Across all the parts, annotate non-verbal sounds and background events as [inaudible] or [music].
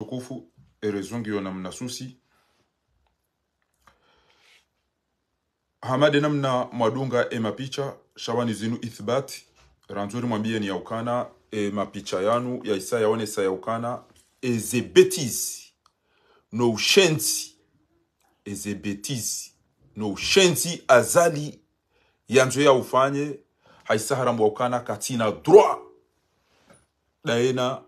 Tukufu erezungiyo namna susi hamade namna mwadunga emapicha shawani zinu ithbati ranzuri mwambie ni yaukana emapicha yanu yaisa yaone sa yaukana ezebetis no ushenzi ezebetizi no ushenzi azali yanzo ufanye haisa harambu ukana katina droit daena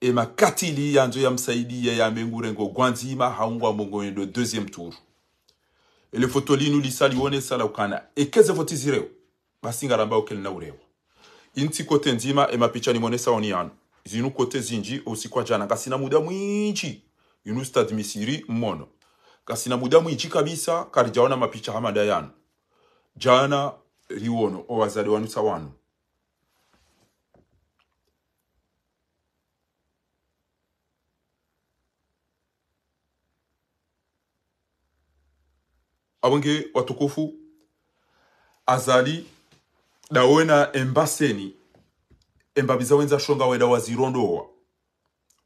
emakatili yanzo yamsaidia yamengurengo gwanzima haungwa mongonyendo deuxième tour ele foto linu wone sala ukana ekeze voti zireo ramba ambao na ureo inti kote nzima e ni mwone saoni yanu zinu kote zinji osikwa jana kasi na muda mwinji yunu stad misiri kasi na muda mwinji kabisa karijaona mapicha hamada yanu jana riwono owazali wanu sawanu awenge watukufu azali dawena embaseni embabiza wenza shonga weda wazirondowa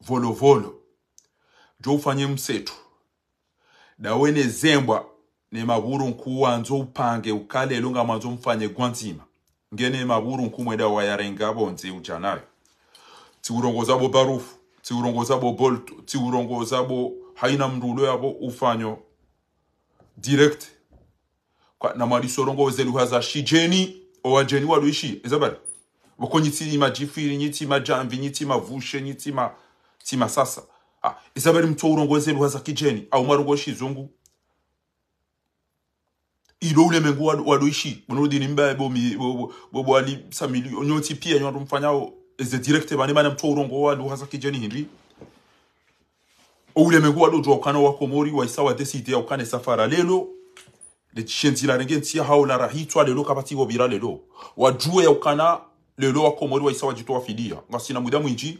volovolo jo ufanye msetu dawene zembwa ne maburu nkuwa nzo upange ukale elunga mwanzo mfanye gwanzima ngene maburu nkuu mweda wayarenga bonze uchanayo tiurongo zabo barufu tiurongo zabo bolto tiurongo zabo haina mndulo yabo ufanyo direct kwa na mwari sorongoze ruhaza shijeni wa luishi ezabari boko nyitima jifiri nyitima jamvi nyitima vushe nyitima tima sasa ah ezabari mto urongoze ruhaza kijeni au marugo marugoshi zungu ule mengu waruishi bunurudi nimba bo mi bo bo bo ali sa samili nyoti pia nyondo mfanyao eze direct bane bane mto urongo wa ruhaza kijeni hindi ulemegu wadojo ukana wakomori waisa wadeside ya ukane safara lelo letshenzi la renge tia hao la rahitwa lelo kapati gobira lelo wajue ya ukana lelo wakomori waisa wajitoa fidia inji. muda mwinji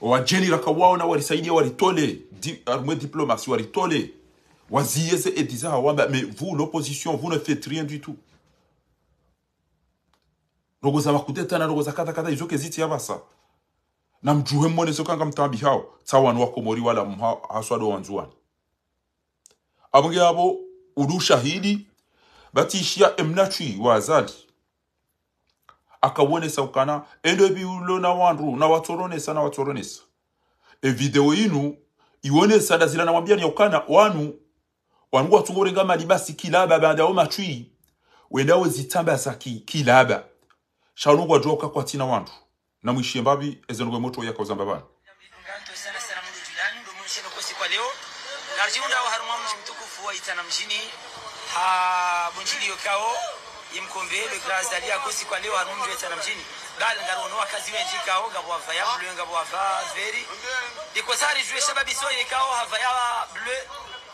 wajeni na walisaidia walitole di, armée diplomatie walitole waziyeze et disaient wamba, mais vous l'opposition vous ne faites rien du tout rogoza kata kata katakata ziti ya yabasa na mjuhe mmone kanga mtambi hao tsa wanu wako mori wala mhaswado wanzuani Abungi abo udu shahidi bati batishia emnachui wazali akawonesa ukana endo ebi ulo na wanru na watoronesa na watoronesa e video inu iwone iwonesa zila na wambia ni ukana wanu wanu wangu nga malibasi kilaba banda bandao machui wendawo zitamba za kilaba shalungwa joka tina wanru na mwishie mbavi ezenogwe moto ya kauza mbavani leo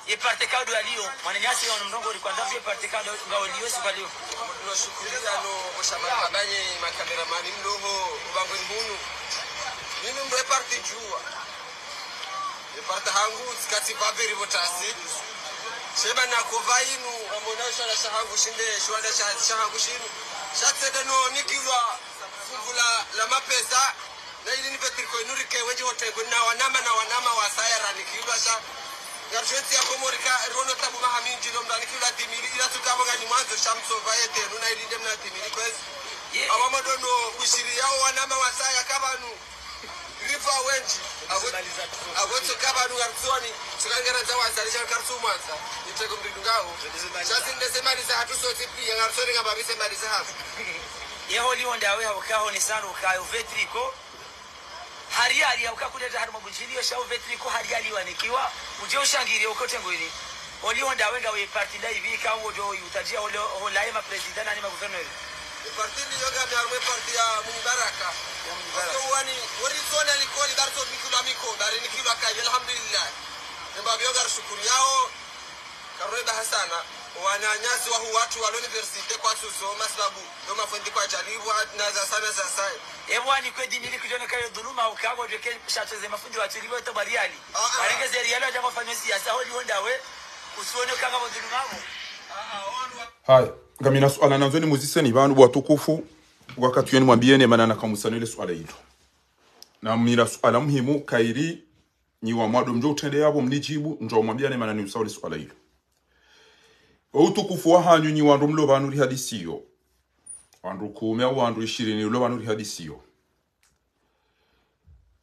ye parte kadu aliyo mwananyasi wa mdongo ulikuwa ndio parte kadu ngao ndio liyo sivalio noshukuria no oshabari kabanye mani mloho ubangwe mbunu mimi mbe parte jua ye parte hangu tsikati vaviri votasi sema na kuvainu amona na shahangu shinde shwanda shahangu shinu shatsede no nikiwa fungu la mapesa na ili nipe triko inurike weji wote na wanama na wanama wa sayara nikiwa sha garjeti yako morika rono tabu mahamin jilom dani kila timili ila tukamo gani mwanzo shamso vayete nuna irinde mna timili kwezi yeah. awama dono ushiri yao wanama wasaya kabanu rifa wenji agotso kabanu za tikangeredza wazalisha karsu mwanza iteko mbindu ngaho chasindese marisa hatusoti piya garisoni ngabarise marisa [laughs] yeho liwa ndawe haukaho nisano ukayo vetriko hariyari yauka kudeta harimo bunjiliyo shau vetri ko hariyari wanikiwa uje ushangirie uko oli olio wenga we party dai bi ka wo do yutajia ole olaye ma president ani ma governor parti ndiyo ni harwe parti ya mubaraka ya mubaraka so wani wori zona likoli dar so mikula miko dar nikila kai alhamdulillah ndio babio gar shukuri yao karoda hasana wananyasi wahu watu wa kwa kwatusoma sababu ndio mafundi kwa jaribu na za sana za sana sasaye ebwani kwedi nili kujonekayo dhuluma ukago jeke shateze mafundi wa to wachiliwe tobariali warengeze ah, ah. riali wajangofanywe siasa we usione dhuluma ukangavo dhulumavo haya ngamina swala nanzoni muziseni vanhu watukufu wakatuyeni mwambieni manana kamusano ile swala hilo na mira swala muhimu kairi nyiwa mwado mjo utende yavo mnijibu njo mwambiane manani usauli swala hilo utukufu wa hanyu nyi wandu mlovanuli hadisiyo wandu kumi au wandu ishirini ulovanuli hadisiyo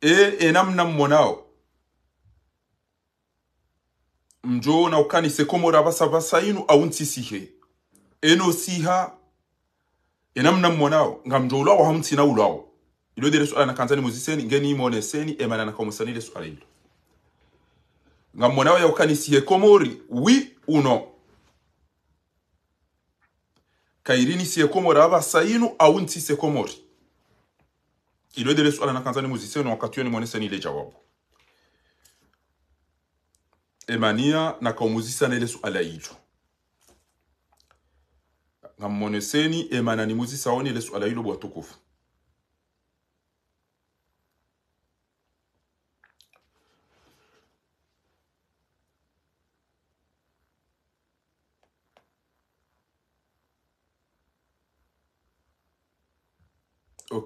e enamna mmonao mjo na ukanise komora vasavasa inu au ntsisihe enosiha enamna mmonao nga mjo ulao hamtsina ulao ilo dile suala nakanza nimuziseni ngeni imoneseni emana nakamusani ile suala ilo nga mmonao ya ukanisihe komori wi uno kairini siekomori ava sainu au nsi sekomori ilwedele swala nakanza nimuzise na wakati ni mwonesa ile jawabu emania nakaumuzisa ile swala ilo ngamoneseni emana nimuzisa ni ile swala ilo bwatukufu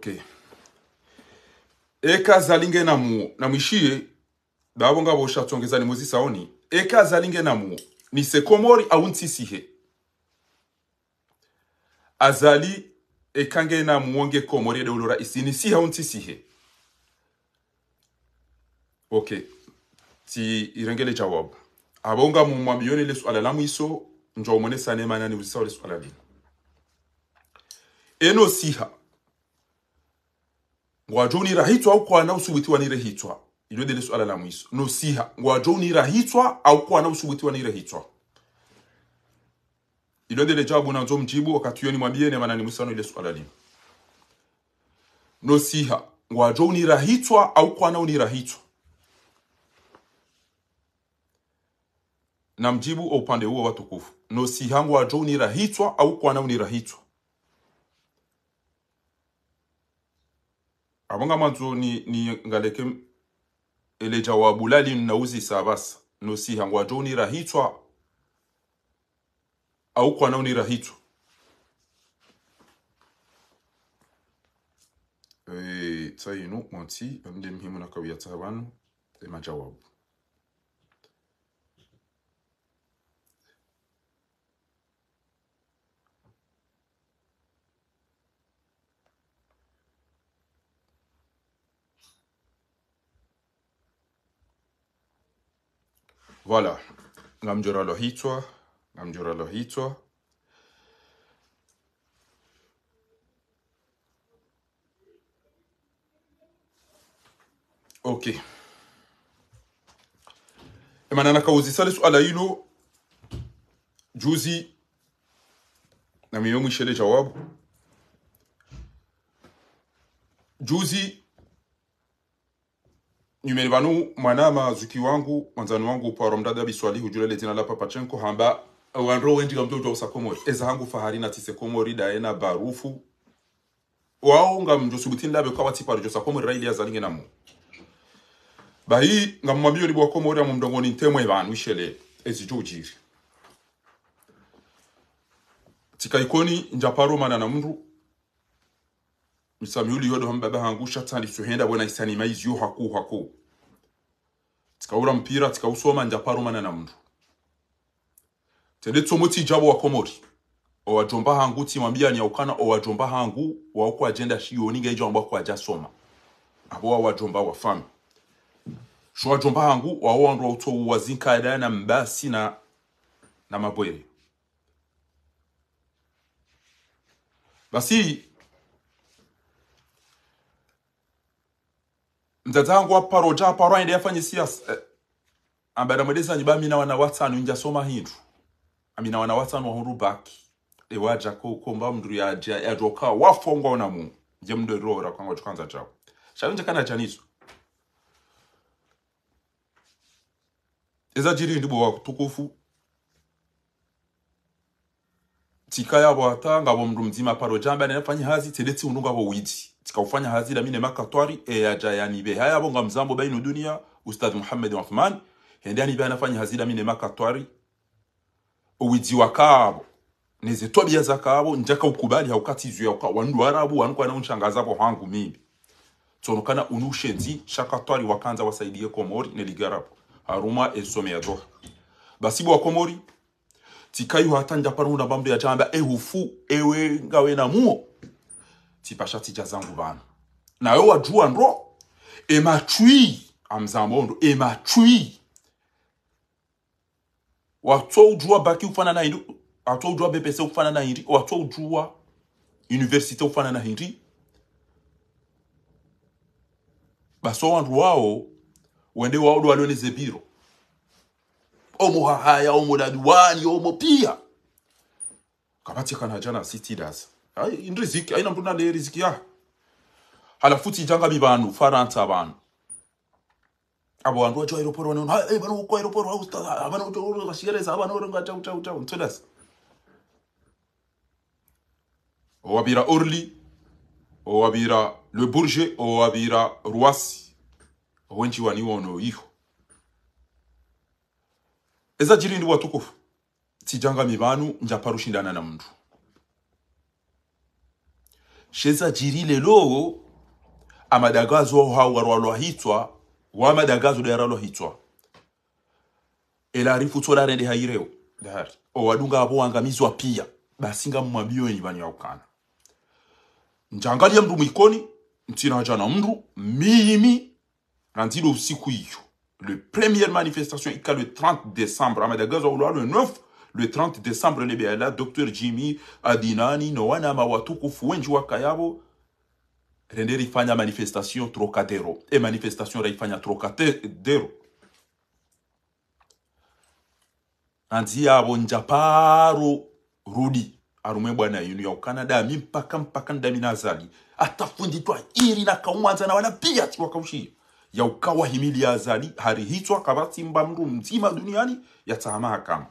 okay eka zalinge na namuwo namwishiye dabo ngabo ushatsongeza saoni eka zalinge na namuwo ni sekomori au ntsisihe azali ekange namuwonge komori de edeulora isini sihe au ntsisihe okay ti irengele jawabu abonga mumwamiyoni le swala lamu iso njo omone sane manani uzisaole swala lino eno siha ngwajo nirahitswa au kwana usubutiwa nirehitswa ilo dele swala la mwiso siha ngwajo nirahitswa au kwana usubutiwa nirehitswa ilo dele jawabu nazo mjibu wakati yoni mwambie nimwambieni manani nimusano ile swala no siha ngwajo nirahitswa au kwana unirahitswa na mjibu wa upande huo watukufu no siha ngwajo unirahitswa au kwana unirahitswa abanga manzo ni ni ngaleke ele jawabu lali nauzi sabas no si hangwa joni rahitwa au kwa nauni rahitwa e, eh, tsainu mwanti amde mhimu na kawiyata ema jawabu Voilà, na mjora lohitwa, na mjora lohitwa. ok emana nakauzisali swala ilo juzi na mimi jawabu juzi nyumeni vanu mwana mazuki wangu mwanzani wangu uparo mdada biswali hujula letina la papachenko hamba wanro wendiga mtoto wa sakomori eza hangu fahari na tise komori daena barufu wao nga mjo mjosubutin labe kwa watipari jo sakomori raili ya zalinge na namu bahi nga mwambiyo libo komori ya mumdongo ni ntemo evan wishele jo ujiri tika ikoni njaparo mana na mru misami huli yodo hamba angusha tani suhenda wena isani maizi yu haku haku Tika ura mpira tikausoma njaparo mana na mdu. Tende moti jabu wa komori owajomba hangu timwambia ni aukana owajomba hangu wa waoko ajenda yoniga ijo ambao kwa ajasoma abo wa wajomba wa fami sho wajomba hangu wa wao ndo uto wazinkada na mbasi na na mabwere basi mdzadza wangu aparo uja aparo aende yafanye siasa eh, ambada mwedeza nyiba mina wana watanu inja soma hindu amina wana watanu wahuru baki ya kukomba ya joka yajoka wafongwa ona mungu je mndu rora kwanga chukanza chao shavinja kana chanizo eza jiri ndibo wa tukufu tika ya atanga bo mndu mzima paro jambe anafanya hazi tedetsi undu wa widi tikaufanya hazira mine makatwari eyaja eh, yanibe haya bonga mzambo bainu dunia ustadhi muhammed uthman hende anibe anafanya hazira mine makatwari wa kabo neze za kabo njaka ukubali zuya uka wandu arabu wanuko anaonshangaza kwa hangu mimi tsonokana unushenzi shakatwari wakanza wasaidie komori neligarapo haruma esome ya doha basibu wa komori tikayo hatanja na bambu ya jamba ehufu ewe ngawe na muo tipashatija zangu vana nawe wajua ndo emachwi amzambo ndo ematwi watoujua baki ufana na hindi watoujua bepese ufana na hindi watoujua universite ufana na hindi baso wandu wao wende waodo waloneze zebiro omo hahaya omo daduwani omo pia kana jana sitidas hayi riziki haina mntu nale riziki ya hala futhi jangabi bantu faransa abantu abo bantu batsho aeroport banona hayi banokwa aeroport haustaza abana utsho urashikereza abana urengatsha utsha utsha ntsolasa owabira orly owabira le bourget owabira roissy owenjiwa niwono yiho eza jiri ndi watukufu tijanga mibanu njapa rushindana na mntu sheza jirile lowo amadagazo hau warwalwahitwa wamadagazo daralwahitwa elarifu tolarende haireo owadunga apo pia basinga mmwabio ya ukana njangalia mndu mwikoni ntina na mndu miyimi nandilo usiku iyo le premier manifestation ika le 30 décembre amadagazo aulwalwe 9 le 30 décembre le béala docteur jimmy adinani noana watukufu wenji waka yabo rende rifanya manifestation trocadero e manifestation raifanya trocadero anzi yavo njaparo rudi arume bwana yinu ya Canada mi mpaka mpaka ndami nazali atafunditwa iri na kaumwanza na wana pia ti wakaushi ya ukawa himili ya azali hari harihitwa kabatimba mndu mzima duniani ya yatahamahakama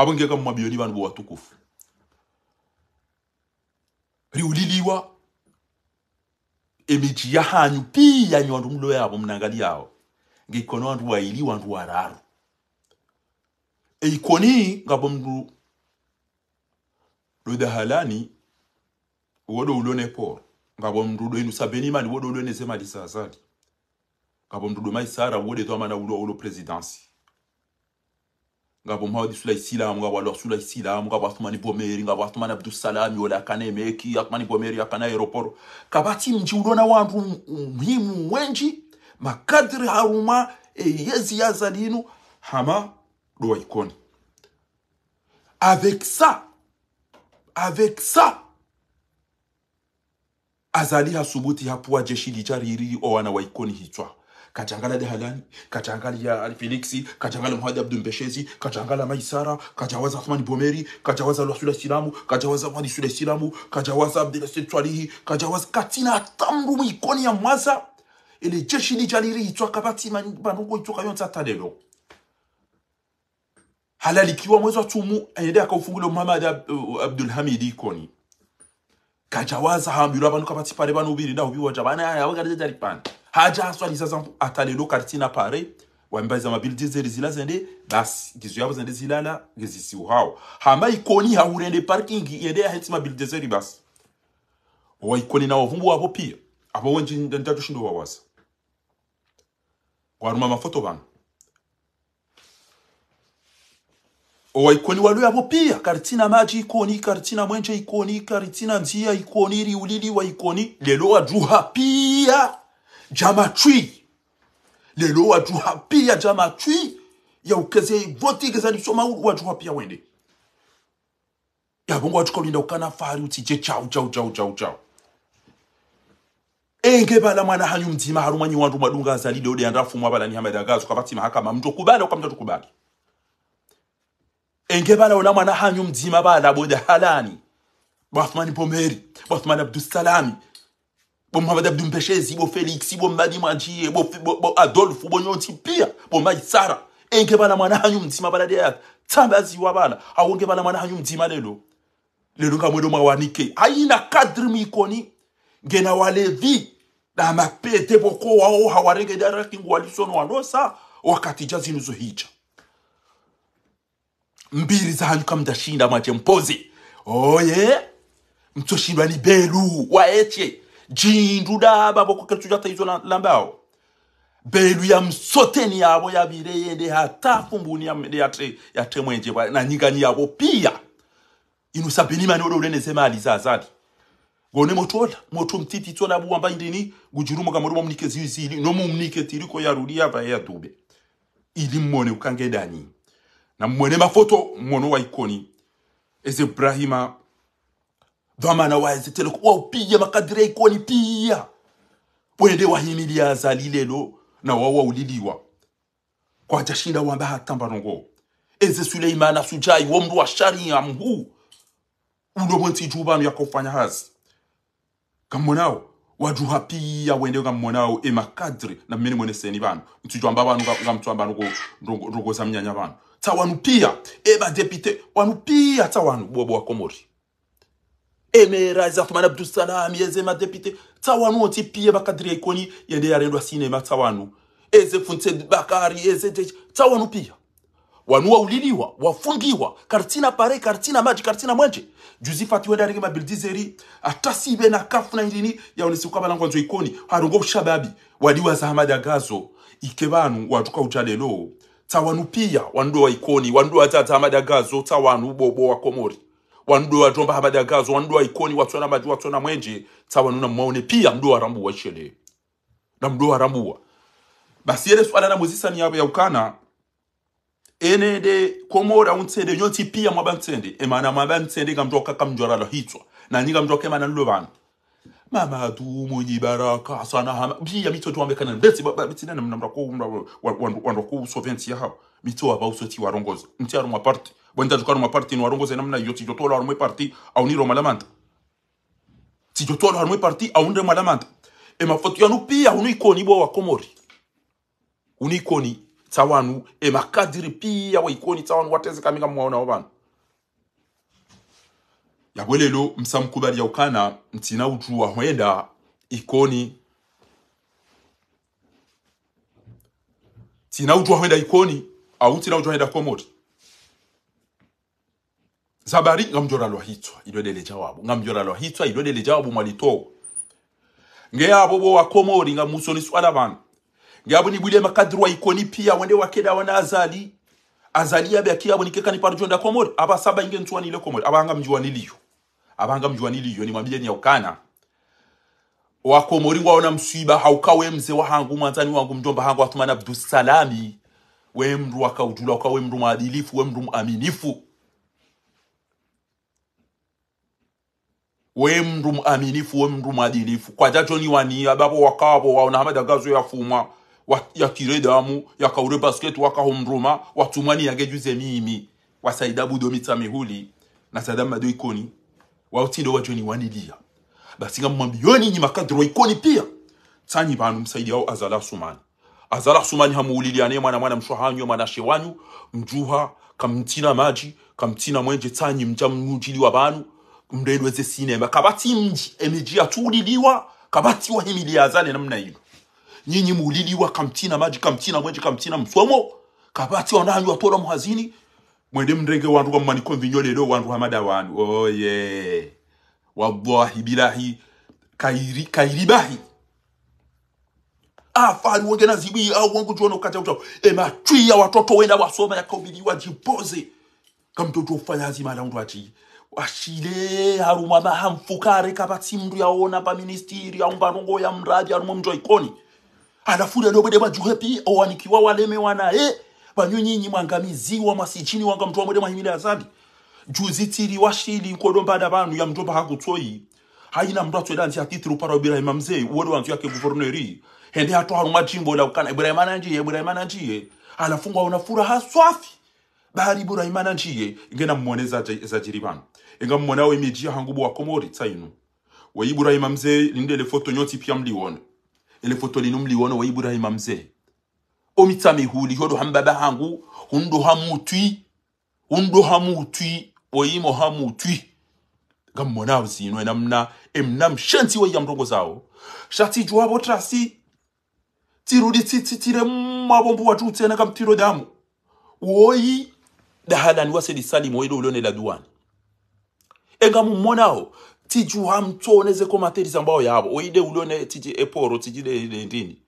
abengeka mu mabiro libantu bowatukuvu liuliliwa emiji hanyu pi yanyu wandu mlo yavo mnangali yao ngikona wandu waili wandu wararu eikoni ngapo mndu lodahalani wodo ulone poro ngapo mndu doinu sabeni mani wodo ulone semali sasali ngapo mndu domaisara wode mana ulo ulo presidansi ngabomhawo di sula isilamu ngabalwa isilamu ngabatumani bomeri ngabatumani abdusalami wala emeki atumani bomeri akana aeroporo kabati mji ulona wandu muhimu wenji makadri haruma eyezi yazalinu hama doa ikoni avec ça avec ça azali hasubuti hapuwa jeshi lijariri owana waikoni hichwa kachangala Dehalani, ya Alfeliksi, kachaangalia Muhadi Abdu Mbeshezi, kachaangalia Maisara, kachawaza Athmani Bomeri, kachawaza Lwasula silamu kachawaza Mwadi Sula silamu kachawaza Abdulasid Twalihi, kachawaza katina atambu mwikoni ya Mwaza ili jeshi lijaliri itwaka bati manungo itwaka yonza talelo halalikiwa mwezi wa tumu aende akaufungulia Muhammad Abdul Hamid ikoni kajawaza hambira banu kapati pare banu biri ndaho biwaja bana ya wagarije jari pana haja hadzaswalisa zaataledo karitinapare wambaza mabhilidi dzeri zila zende bas gizu ngizuyavo zende zilala ngezisiuhawo hama ikoni haurende parking yende yahetsi mabhilidi bas wa ikoni na wavumbu wavo pia apo wenji ndatoshindo wawaza waruma mafoto owa ikoni walu yavo pia karitina maji ikoni karitina mwenje ikoni karitina nzia ikoni riulili wa ikoni lelo wa juha pia jama chui lelo wajuha pia jama chui yaukeze voti soma gezalisoma wajuha pia wende ya yabongo watukolinda ukana fari utije chau chau chau chau chau enge bala mwana hanyu mtima harumanyi wandu madunga azalide ode andafumwa bala ni hamada gazo kapati mahakama mtu kubala ukamta tukubali enge bala ona mwana hanyu mtima bala boda halani Bathmani Pomeri Bathmani Abdussalami bomavada bo mdumpeshezi bo feliksi bomvadi majiye eh, bo, bo, bo adolfu bonyoti pia bomayi sara enge eh, bala mwana hanyu mdzima bala deyati tsambe aziwa bala awonge ah, oh, bala mwana hanyu mdzima lelo lelo ngamwelo mawanike ayina ah, kadri mikoni ngena walevi na mapete boko wao hawarengedara kingu walisono walosa wakati ja zinuzo hija mbiri za hanyu kamdashinda mache mpoze oye mtsoshindwa ni belu waeche jindu daba boko kel sujata izo lambao belu ya msoteni yabo yabire yende hata fumbuni ya, ya, tre, ya tre mwenje na nyinganyi yabo pia inu inusa benimani odo ulenezema aliza azali gone motola moto mtiti tola amba buwamba indini gujurumo kamoro bamnike zizili no mumnike tiriko rudia ba ya dube ili mone ukange dani na mmone mafoto mwono wa ikoni ezebrahima vamana wayezetele waupiya makadira ikoni piya wende wahimilia azali lelo na wao wauliliwa kwaja shinda wamba hatambanongo eze suleimana sujai wo mndu wa sharia mhuu uno mwentiju vanu yakofanya hazi kamonao wajuha piya wende ngammonao emakadri na mmene mweneseni vanu mtiju amba vanu ngamtu amba ndogoza mnyanya vanu tsawanu eba depite wanu piya tsawanu bobo wa komori emera ezafumana abdusalami eze madepite tsawanu oti piye bakadiri ikoni yende yarendwa sinema tsawanu eze funtse bakari eze jeje tsawanu pia wanu wauliliwa wafungiwa kartina pare kartina maji kartina mwenje juzi fati wenda rege mabildizeri atasibe na kafu na ya indini yaonesikwa balangwanzo ikoni harongo bushababi wadiwa zahamada gazo ikebanu watuka ujalelo tsawanu pia wandoa ikoni wanduwa tata hamadi agazo tsawanu bobo wa komori wandoa tomba gazo, wandoa ikoni watsona maji watsona mwenje nuna mwaone pia mdoa arambua ishele. na mdoa arambua basi yele suwala na ni yawe ya ukana ene de komora untende, nyoti pia mwaba mwabantsende emana mwabantsende kamjoka la hitwa na nyinga mjoka emana na bana mama du mwenye baraka sana hama Bia mito pia mitoto wambekana ndetse bitina namna mrako wandoku soventi yao mitoa bauso ti warongoza mtiaro mwaparte bwendanjukanwa partino arongoze namna iyo tijotwala harumwe parti auniroma lamanta tijotwala harumwe parti auniroma lamanta emafoto yanu pia ikoni bwa wakomori unuikoni tsa wanu emakadiri pia waikoni tsa wanu wateze kaminga mwaonawo vanu yabwe lelo msamkubalia ukana mtina utu wahwenda ikoni tina utu wahwenda ikoni au tina utu wahwenda komori zabari ngamjoralwa hitswa idodele jawabu ngamjoralwa hitswa idodele jawabu mwalitowo ngeyabo bowakomori ngamusoniswala banu ngeyabo nibwile makadiri ikoni pia wende wakeda wana azali azali yabe akiyabo nikeka niparjonda komori aba saba inge ntsuwani ile komori aba anga abanga mjuwaniliyo abanga mjuwaniliyo nimwambie nyaukana wakomori ngwaona msiba haukawe mzee wa hangu mwanzani wangu mjomba hangu athumani abdusalami we mru mndu wakaudula we mru mwadilifu we mru aminifu we mndu muaminifu we mndu mwadilifu kwajacho niwaniya bapo wakavo waonahama dagazo yafumwa yakire damu yakaure basketi wakahomruma watumwani yagejuze mimi wasaida budo mitsa mihuli na sadama do ikoni wautindo wacho niwanilia basinga mwambiyoni ni makadro ikoni pia tsanyi banu msaidi yao azala sumani azala sumani hamuuliliane mwana mwana mshohanyo mwana shewanyu mjuha kamtina maji kamtina mwenje tsanyi mja mujili wa banu mndendweze sinema kabati mji emiji atuliliwa kabati wahimiliazane namna hiyo nyinyi muliliwa kamtina maji kamtina mwenje kamtina msomo kabati wananyu atola muhazini mwende mndenge wandu wamumaniko mvinyolelo wandu hamada wanu oye oh, yeah. wallahi bilahi kairi kairibahi afari wenge na zibi au wangu jono juona ukata utao ematwi ya watoto wenda wasoma ya kaubiliwa jipoze kamtoto ufanya azima la undu atii washile harumwa mahamfukare kapatsi mndu yaona pa ministiri aumbarongo ya mrabi arumwe mndu aikoni alafu lelo bwede bwajuhepi owanikiwa waleme wanaye eh, vanywinyinyi mwangamiziwa mwasichini wanga mndu wamwede mwahimile juzi juzitiri washili nkodombana vanhu ya mndomba hakutsoi haina mndu atswela nzi atitiri upara ubirahima mzee uwode wanzu yake guverneri hende hatwaharumwa jimbo la ukana ibirahima nanjiye ibirahima nanjiye alafu ngwaona furaha swafi balibula imana nciye ingena mmone zajiri bano enga mmona wemiji hangubu wakomori tsainu wa ibrahima mzee linde ile foto nyoti pia mlione ile foto linu mlione wa ibrahima mzee omitsa mihuli hodo hambaba hangu hundo hamutwi hundo hamutwi oyimo hamutwi gammona zino enamna emnam shanti wa yamrongo zao shati jwabo trasi tirudi tsitsitire mwabombo watutse na kamtiro damu woyi dahalani waselisali moyo ulone la duwani enga mumonaho tiji wamtoneze ko materiza mbao yabo oide ulone tiji eporo tiji le ndini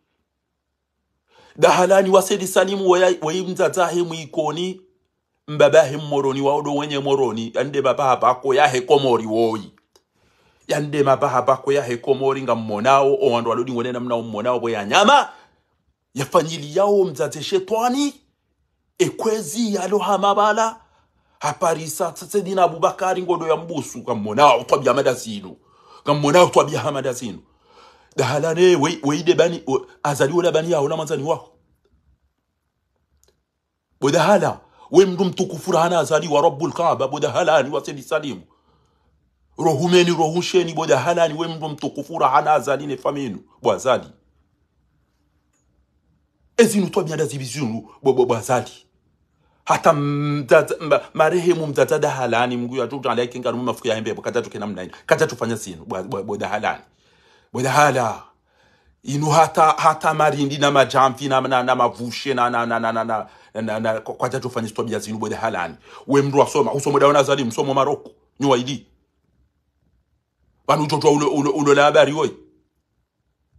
dahalani waselisali moyo wayimdzadzahe mwikoni mbabahe moroni waodo wenye moroni yande babaha bako yahe komori woyi yande mabaha bako yahe komori nga mmonao owandu walodi wenena mnao mmonao boya nyama yafanyili yao mdzadze shetwani ekwezi aparisa haparisa dina abubakari ngodo ya mbusu kamona kamonawo twabyamada sinu kamonawo twabyahamada sinu dahalane we weide bani azali wala bani yawo manzani wako bwedahala we mndu mtukufu wa rabbul kaaba lkaaba ni waseni salimu rohumeni rohusheni ni we mndu mtukufu azali ne faminu bwazali ezinutwa byanda zibizulu bobo bazali hata mdata, mba, marehemu mtata dahalani mguu yatutu alaiki ngarumu mafuku ya hembe katatu kena mnaini katatu fanya sinu boda halani boda hala inu hata hata marindi na majamfi na na, na mavushe na na na na na na na na kwa tatu fanya stop ya zinu boda halani we mndu asoma usomo daona zalim somo maroko nyoa idi banu jojo ulo ulo, labari la wewe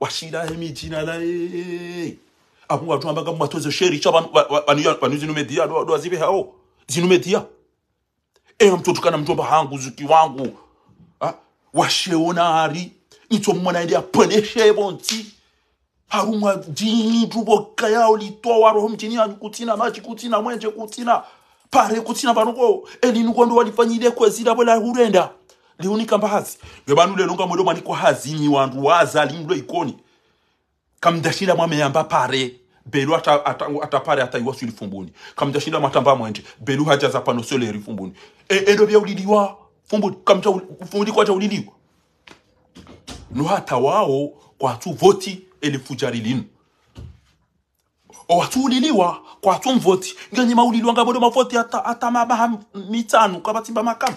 washiraho imijina laye amu watu ambaga mu batoze sheri cha cy'abantu banuzi no media do azibe hao zinu media e mtu tukana mtu hangu zuki wangu ah washeona hari nitso mwana ndia poneshe bonti harumwa dini ruboka yao litwa waro mjini ya kutina machi kutina mwenje kutina pare kutina banuko elinuko ndo walifanyile kwezira bola hurenda lero nikambahazi webanule longa mwero manikwa hazinyi wandu waza wazalindwe ikoni kamdashira mwameyamba pare belu atapare ata, ata, ata ataiwasu ilifumbuni kamdashira matamba mwenje belu hajaza pano sole leri fumbuni e, endo vya uliliwa fumbuni kamta fumbuni kwaja uliliwa no hata wao kwa tu voti elfu jari linu watu uliliwa kwa tu mvoti nganyima uliliwa ngabolo mavoti ata, ata mabaha mitanu batimba makamu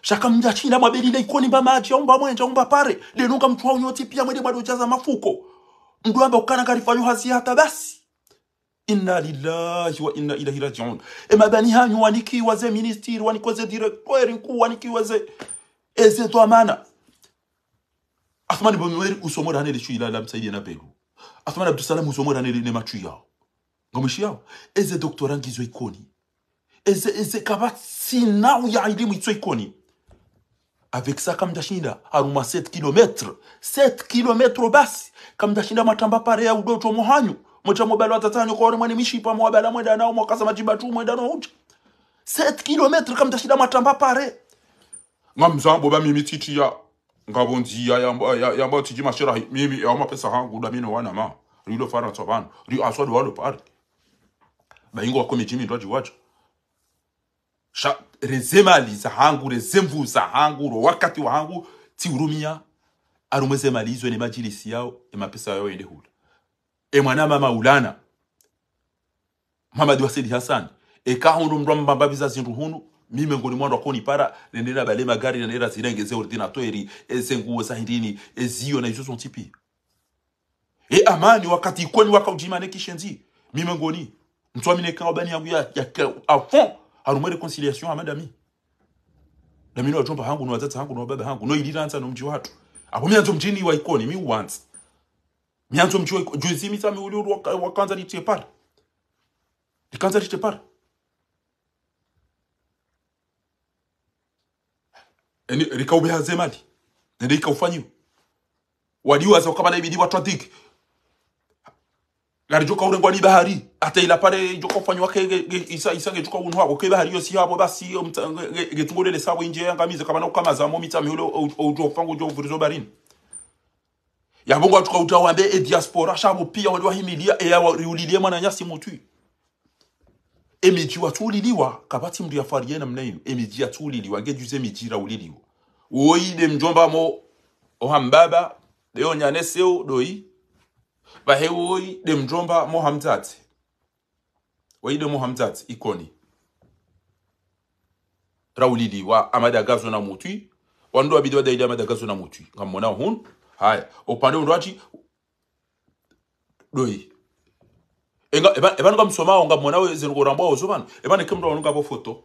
shakamjachila mwabelile ikoni mba maji au mba mwenja umba pare lenunga mtu wao nyoti pia mwende bado jaza mafuko mndu wamba ukana karifanyo hazi hata basi inna lillahi wa inna ilahi rajiun emabani hanyu wanikiwa ze ministiri wanikoze direktori nkuu wanikiwa ze eze twamana athmani bomweri usomora hanele shu ilala msaidi na belu athmani abdusalam usomora hanele ne machu yao ngomishi yao eze doktora ngizo ikoni eze eze kabatsinawu ya elimu itso ikoni avec ça kama mtashinda aruma 7 km 7 km basi kama mtashinda matamba pare ya udoto mohanyu mocha mobala watatanyo kwa mwana mishipa mwabala mwenda nao mwakaza majiba tu mwenda nao uja 7 km kama mtashinda matamba pare ngamzambo ba mimi titia ngabonzia yamba yamba tiji mashirahi mimi ya mapesa hangu da mimi wana ma rilo fara tsobana ri aswa do walo pare baingo kwa mijimi ndo ajiwacho rezemali za hangu rezemvu za hangu ro wakati wa hangu tiurumia arumeze mali malizwe ne majilisi yao mapesa yao ende hula e mwana mama ulana Muhammad Wasili Hassan ekahundu mbamba biza zindu hunu mime ngoni mwandu akoni para nendera bale magari na nera zirenge nendera zirengeze ordinatori ezenguo za hindini ezio na izozo ntipi e amani wakati ikoni waka kishenzi mime ngoni mtwamine kaobani yangu ya, ya, ya afon harumwe reconciliation amada mi na mimi wachomba hangu no niwazatsa hangu no baba hangu no iliranza no mji watu apo mianzo mjini wa ikoni mi once mianzo mji wa ikoni juzi mi sami uli ni litie par likanza litie par eni rikaube zemadi nende ikaufanyiwa wadiwa za wakabana ibidi watu adhiki gari joka ure ni bahari ate ila pare joko fanyo wake isa isa ge joka unwa oke bahari yo si habo basi getungole le sabo inje yanga mize kabana kama za mo mitame ulo ujo fango jo vurizo barin yabongo atuka wambe e diaspora shabo pia waliwa himilia e ya riulilie mwana nyasi e mutui emiji watuliliwa kabati mndu yafariye namna hiyo emiji yatuliliwa gejuze miji ra rauliliwa oide mjomba mo ohambaba leo nyane seo doi vahewoyi de mjomba mohamdzadze waide mohamdzadze ikoni rauliliwa amadagazo na mutwi wandu wabidi wadaide amadagazo na mutwi ngammonao hun haya upande undu ati doi enga ebanu kamsomao ngammonawe zinkurambwa ozovana ebane kemndu wanungapo foto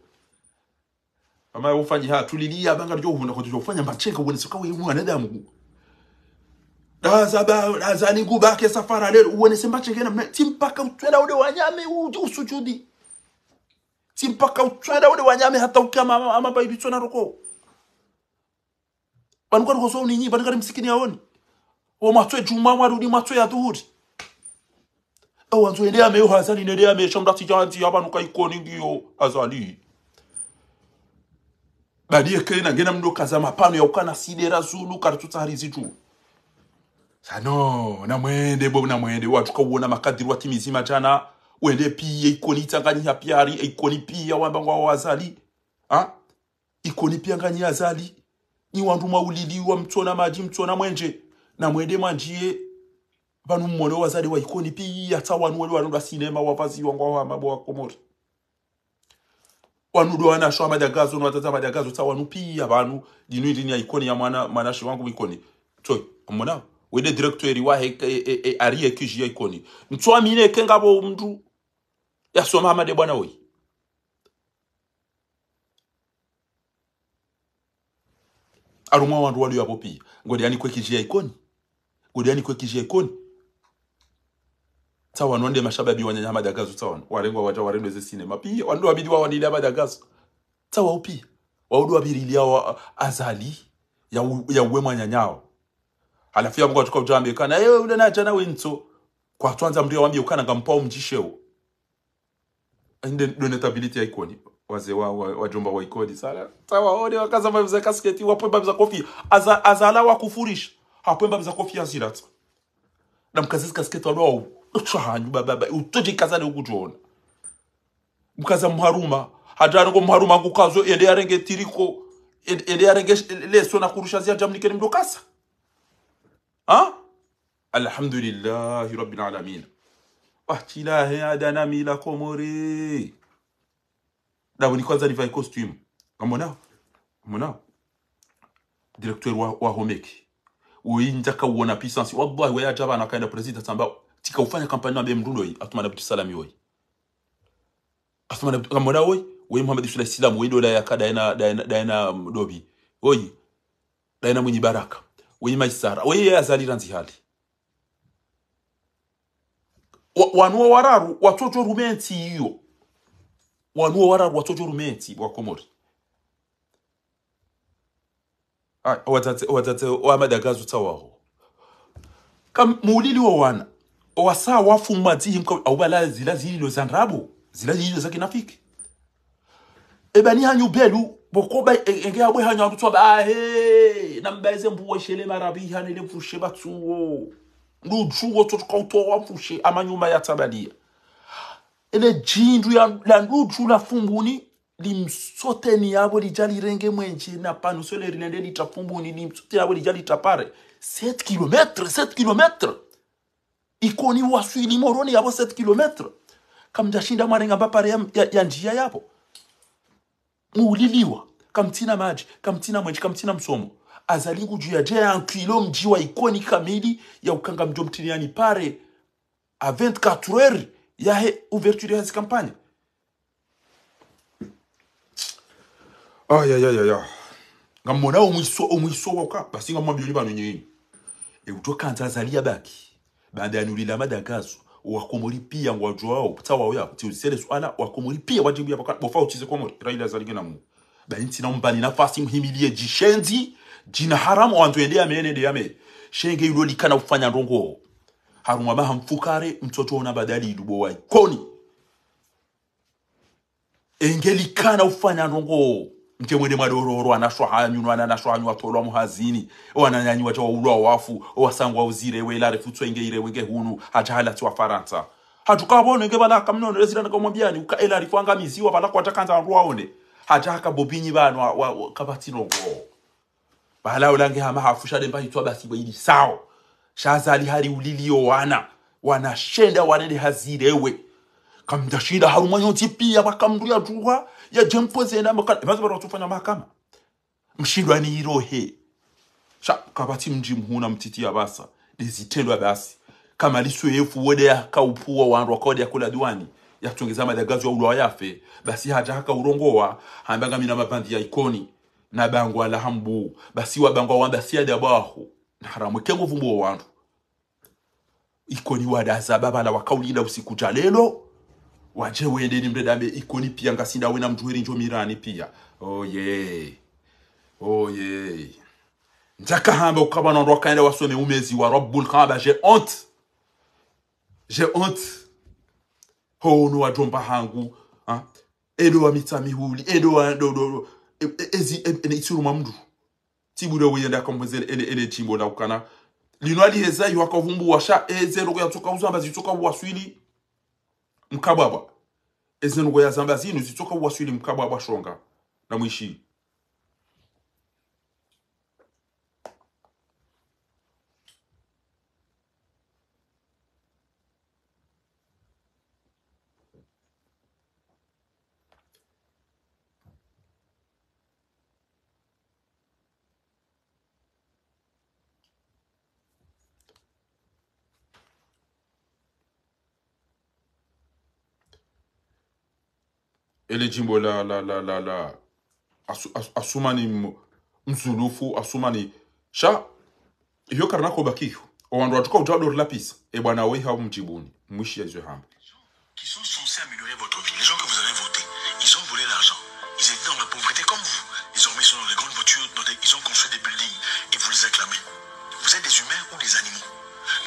ama ufanyi ha tulilia banga ndio huna kwa kufanya macheka uone sokawe mwanadamu azanigubake safara lero uonesembachekena ti mpaka utwenda ule wanyame usujudi ti utwenda ule wanyame hata ukama amabaibitsona roko vanukari koso uninyi vanukari msikini yaoni womatswe juma mwarudi matswe ya dhuhuri ewanzoende yameyo hazani nede yamesha mdatijanti yavanuka ikoni ngiyo azali badiyekena ngena mndo kaza mapano yaukana sidera zulu karitutsaharizi juu sano na mwende bo na mwende namwende wacu uona makadiru timu zima jana uende pia ikoni ya piari ikoni pia wambangwa wazali ha? ikoni pia nganyia zali ni wandu maulili wa mtona maji mtsona mwenje mwende manjie banu mmone wazali wa ikoni pia hata wanu wanudwa sinema wavazi wangwa wa mabo wa komori wanudwa wanashwa madagazo na watata madagazo ta wanu pia banu dinu ilini ya ikoni ya mwana mwanashi wangu ikoni toi mmonao wede directeur wahe e, e, e, ariye kijia ikoni mtwamine kengabo mndu yasoma hamade bwana oyi arumwa wandu wali ya popi. ngodi yani kwe kijia ikoni ngodi yani kwe kijia ikoni tsawa nonde mashababi wanyanya hamada gazo tsawa warengwa waja warendo ze sinema pia wandu wabidi wa wanile hamada gazo tsawa upia waudu wabiri liao azali ya, ya uwe mwanyanyao halafu yamwe kwatuka uta wambikana yewe ule na nacha nawe nso kwatwanza mndu wambikana ngampao mjishewo ende donetability ikoni waze wa wajomba wa ikodi sala tawa tawaone wakaza mbavu za kasketi wapo mbavu za kofia aza azala wakufurisha hapo mbavu za kofia zirata na mkazi kasketi walio utshanyu baba utoje kazani ukutuona mkaza mharuma hata ngo mharuma ngukazo ende arenge tiriko ende arenge leso na kurusha zia jamnikeni mdokasa Alhamdulillah, أه؟ الحمد لله رب العالمين wati lahe adanami la komore daweni kwanza nivae costume kamonao kamonao directeur wa, wa homeki woyinja kauona puissance wallahi wayaja abana akaenda president samba tikaufanya kampani nabe mrundo oyi atumana bitu salami oyi atumana bitu kamona oyi we muhammad ibn islam we dola yakada daina daina dobi oyi daina mwenye baraka weyimayisara weyeyazalira nzihali wanuo wararu watoto rumenti iyo wanuo wararu watoto rumensi wakomori watate wamadagazu tawaho kam muulili wa wana wasa wafuma dzihim au aubala zila lo zandrabo zila zililo zakinafiki ebani hanyu belu bokoba enge yabwe e, e, hanyandu tsoba ahe nambaze mbuwe shele marabiha nele mfushe batsuwo ndudzuwo tsotkautowa mfushe amanyuma ya tabalia ele jindu ya la ndudzu la fumbuni limsoteni yabwe lija lirenge mwenje na panuso le rilende lita fumbuni limsoteni yabwe lija litapare 7 kilometre 7 kilometre ikoni waswili moroni yabo 7 kilometre kamjashinda marenga mbapare ya, ya, ya njia yabo muuliliwa kamtina maji kamtina mwenji kamtina msomo azalingu juu ya je yankuilo mji wa ikoni kamili ya ukanga mjo mtiniani pare a 24 heures yahe ouverture yazi kampanya ya ngamona omwiso omwiso waka basi ngamwambia oli bano nyenyi ekutokanza azali abaki bandayanulila madagazo wakumulipia ngwajwa wao utawa yao ti usele swala wakumulipia wajibu ya yao bofa uchize kwa mori raila mu na nti na naomba na fasi muhimilie jishenzi jina haram haramu wantu endea mene endea me shenge yulo likana ufanya ndongo haruma ba hamfukare mtoto ona badali dubo wai koni engelikana ufanya ndongo mke mwene madororo anashwahanyu hanyu atolwa muhazini cha chawaulwa wafu owasangwa uzire wela refutswa inge ire wenge hunu hachahalati wa faransa hatukavone nge vala akamnonerezirana kamwambiani ukaela rifuangamiziwa vala kwatakanza vandu waone hata hakabopinyi vanu bala ulange hama hafusha demba itwa basi bwili sao shazali hari ulilio wana wanashenda wanede hazirewe kamdashida tipia bakamduya yajuha ya yajja mpozi ena mukala emaze baratufanya mahakama mshindwa ni irohe sha kabati mji mhuna mtiti ya basa lizitendo ya basi kama lisu yefu wode ya kaupua wa akode ya kula duani ya kutongeza madagazi wa ulwa yafe basi haja haka urongowa hambanga mina mabandi ya ikoni na bangu la hambu basi wa bangu wa wanda siya dabahu na haramu kengo vumbu wa wandu ikoni wadaza baba la wakaulida usiku jalelo waje wendeni mredabe ikoni pia ngasinda wena mjuheri njo mirani pia oh oh oye oye njakahambe ukabana ndo wakaenda wasome umezi wa rabbul kaaba j'ai honte j'ai honte hono wajomba hangu ha? Ah. edo wa mitami huli edo wa do do e, e, ezi e, ene isuruma mndu tibure weyenda kambwezele ene ene chimbo na ukana linwali hezai wakavumbua washa eze ya yatoka uzamba zitoka waswili mkabwabwa ezinogo zamba zinu zitoka uwaswili mkabwabwa shonga na mwishi Les jimbo la la la la asumani mzulufu asumani e bwana hao mjibuni qui sont censés améliorer votre vie. Les gens que vous avez votés, ils ont volé l'argent. Ils étaient dans la pauvreté comme vous. Ils ont mis sur dans des grandes voitures, ils ont construit des buildings et vous les acclamez. Vous êtes des humains ou des animaux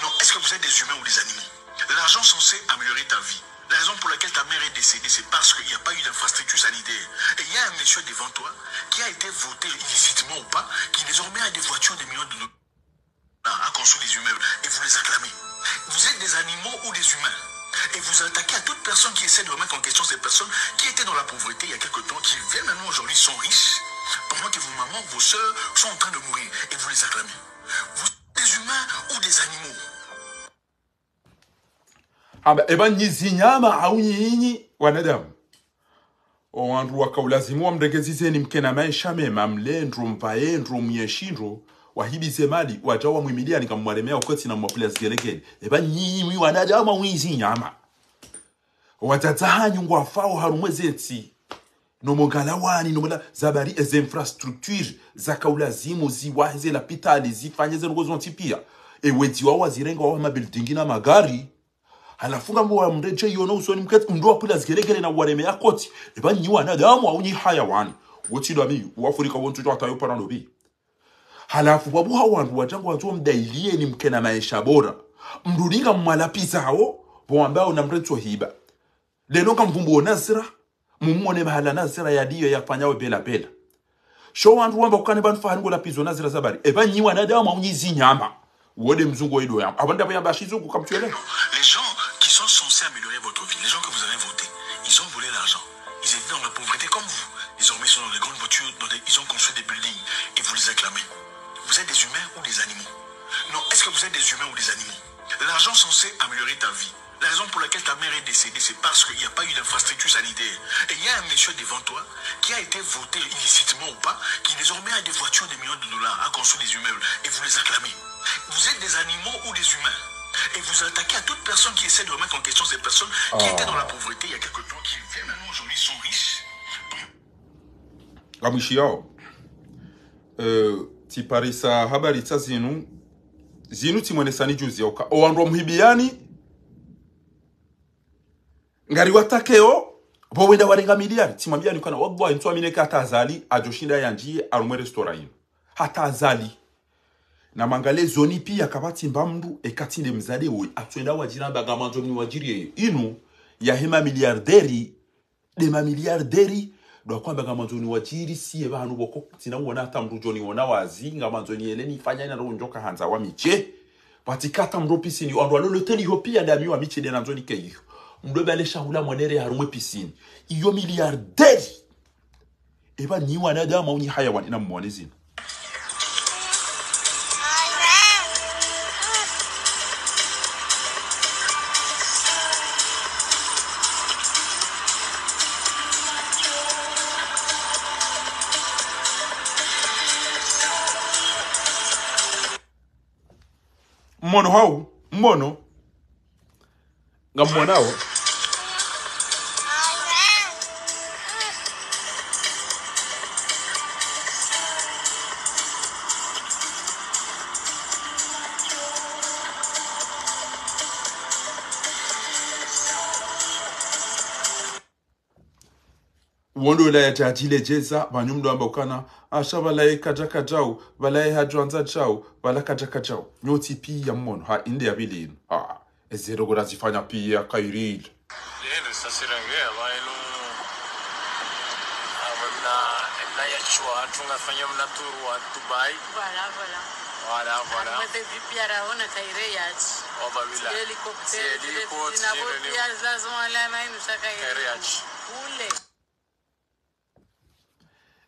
Non, est-ce que vous êtes des humains ou des animaux L'argent censé améliorer ta vie, la raison pour laquelle ta mère est décédée, c'est parce qu'il n'y a pas eu d'infrastructure sanitaire. Et il y a un monsieur devant toi qui a été voté illicitement ou pas, qui désormais a des voitures des millions de dollars à construire des immeubles et vous les acclamez. Vous êtes des animaux ou des humains et vous attaquez à toute personne qui essaie de remettre en question ces personnes qui étaient dans la pauvreté il y a quelque temps, qui maintenant aujourd'hui sont riches, pendant que vos mamans, vos soeurs sont en train de mourir et vous les acclamez. Vous êtes des humains ou des animaux amba eba nyizi nyama au nyinyi wanadamu owandu wakaulazimuwa mndegezizeni mke na maisha mema mlendro mpaendro myeshindro wahibize mali waja wamwimilia nikamwaremea ukoti na mwapula zigelegele eba nyinyi mwi wanadamu au nyizi nyama watatahanyu ngwafao harumwe zetsi nomongalawani nomola zabari eze infrastructure zakaulazimu ziwahe ze lapitali zifanye zenugo zonti pia ewediwawa zirenga wawa mabuildingi na magari halafunga mbo wa mreje yono usoni mkati mndo apula zigeregere na ya koti eba nyiwa na damu wa unyi haya wani. woti dami wafurika wantu jwa tayo pana nobi halafu babu hawa wandu jangu watu mdailie ni mke na maesha bora mruringa mmalapisa hao bo ambao na mreje wa hiba leno wa nasira mumone mahala nasira ya fanyawe bela bela sho wandu wamba kukane banfa bantu faharingo lapizo nazira zabari eba nyiwa na damu wa unyi zinyama wode mzungu wa wedo yam abanda bayamba shizungu kamtwele les améliorer votre vie. Les gens que vous avez votés, ils ont volé l'argent. Ils étaient dans la pauvreté comme vous. Ils ont mis sur dans des grandes voitures, ils ont construit des buildings et vous les acclamez. Vous êtes des humains ou des animaux Non, est-ce que vous êtes des humains ou des animaux L'argent censé améliorer ta vie. La raison pour laquelle ta mère est décédée, c'est parce qu'il n'y a pas eu d'infrastructure sanitaire. Et il y a un monsieur devant toi qui a été voté illicitement ou pas, qui désormais a des voitures des millions de dollars, a construit des immeubles et vous les acclamez. Vous êtes des animaux ou des humains et vous attaquez à toute personne qui essaie de remettre en question ces personnes qui oh. étaient dans la pauvreté il y a quelques temps, qui maintenant aujourd'hui sont riches. Amishi yao uh, tiparisa habari tsa zinu zinu sani, juzi yoka owandwa mhibiani ngari watakeo bo wenda warenga miliari ni kwa timwambiani kana wallahi mtu amineka hatazali ajoshinda yanjie arumwe restora Hata azali. Hata azali na mangale zoni pia kabati kabatimba mndu de mzade oyo atwenda wajirambe agamba nzoni wajirie inu ya hema miliarderi de ma miliarderi lwakwamba ngamba nzoni wajiri si siye hanu boko tinawona hata mndu joni wona wazi ngamba nzoni fanya na ina ronjoka hanza wa miche patikata mndu pisini lo le teli hopia da miwa miche dena nzoni keyo mndu bale shahula monere ya rumwe pisini iyo miliarderi eba ni wanadamu au ni hayawan ina mwanezini muono hau mmono nga mmonawo wondo la yati jesa vanyumdo amba acha balay kaja kajau balay chau bala kaja kajau nyoti pia mmono ha inde yabilini ah ezero kurazifanya pia kairili yenda sasirangea baino amna na yachwa tungafanya mnaturu wa Dubai wala wala wala wala mwe vipi araona kaire yachi oba bila helicopter helicopter na zazo wala na inusaka kaire yachi kule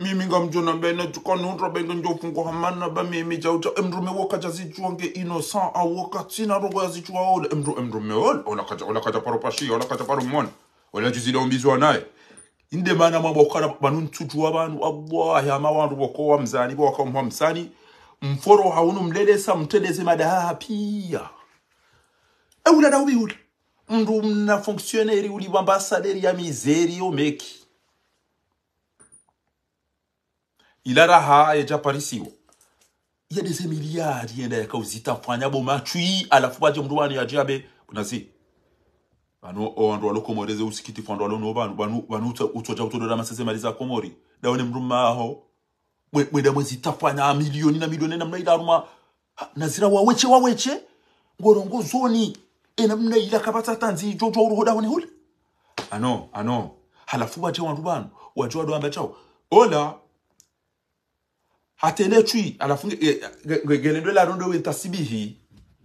mimi ngamjonambena tukanundrabenga njofungo hamana ba mimi bamimi jauja emrume wokaja zijuange inosa awokatsina rogo yazijuaole emru emrume ole paro pashi olakaja olakaja paropashi olakaja paromona olajuzilombizwa naye inde mana mambo okukana banuntuju abantu allahi ama bantu wa mzani bowakamha msani mforo haunu hauno mlelesa mtedeze madahaha pia e ubi ubihula mndu mna fonctionnaire uli wambasaderi ya mizeri yomeki ila raha yajaparisiwa yadeze miliyari yenda yakauzita pfanya bomatwi alafu baje mndu wani yajabe unazi bano owandu oh, walokomoreze usikitifu wandu walono banu banu banu utsoja utodora masese mali oh. za komori daone mndu maho mwenda mwezi tafanya milioni na milioni namna ilaruma ah, nazira waweche waweche ngorongo zoni enamna ila kapata tanzi jojo uruho daone huli ano ano halafu baje wandu banu wajua do ambachao ola hatelechwi anafunga eh, gelendo la rondo wentasibihi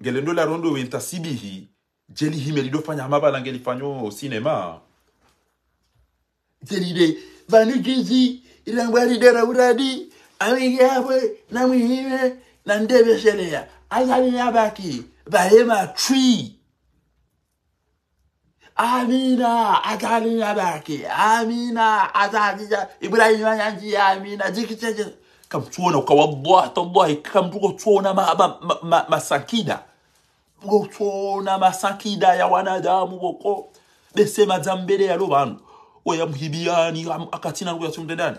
gelendo la rondo wentasibihi jeli hime lidofanya amabala ngelifanyo sinema jelide vanujizi ilangwaridera uradi amigabwe namwihime na ndebeshelea azalinyabaki bahema tree amina azalinyabaki amina azalinya ibrahima nyanji amina jikicheje kamtuona ukawallahi tallahi kamtuona masakida ma, ma, ma mgotuona masakida ya wanadamu boko besema dzambere yalo bantu oyamuhibiyani akatina lukuyatundedani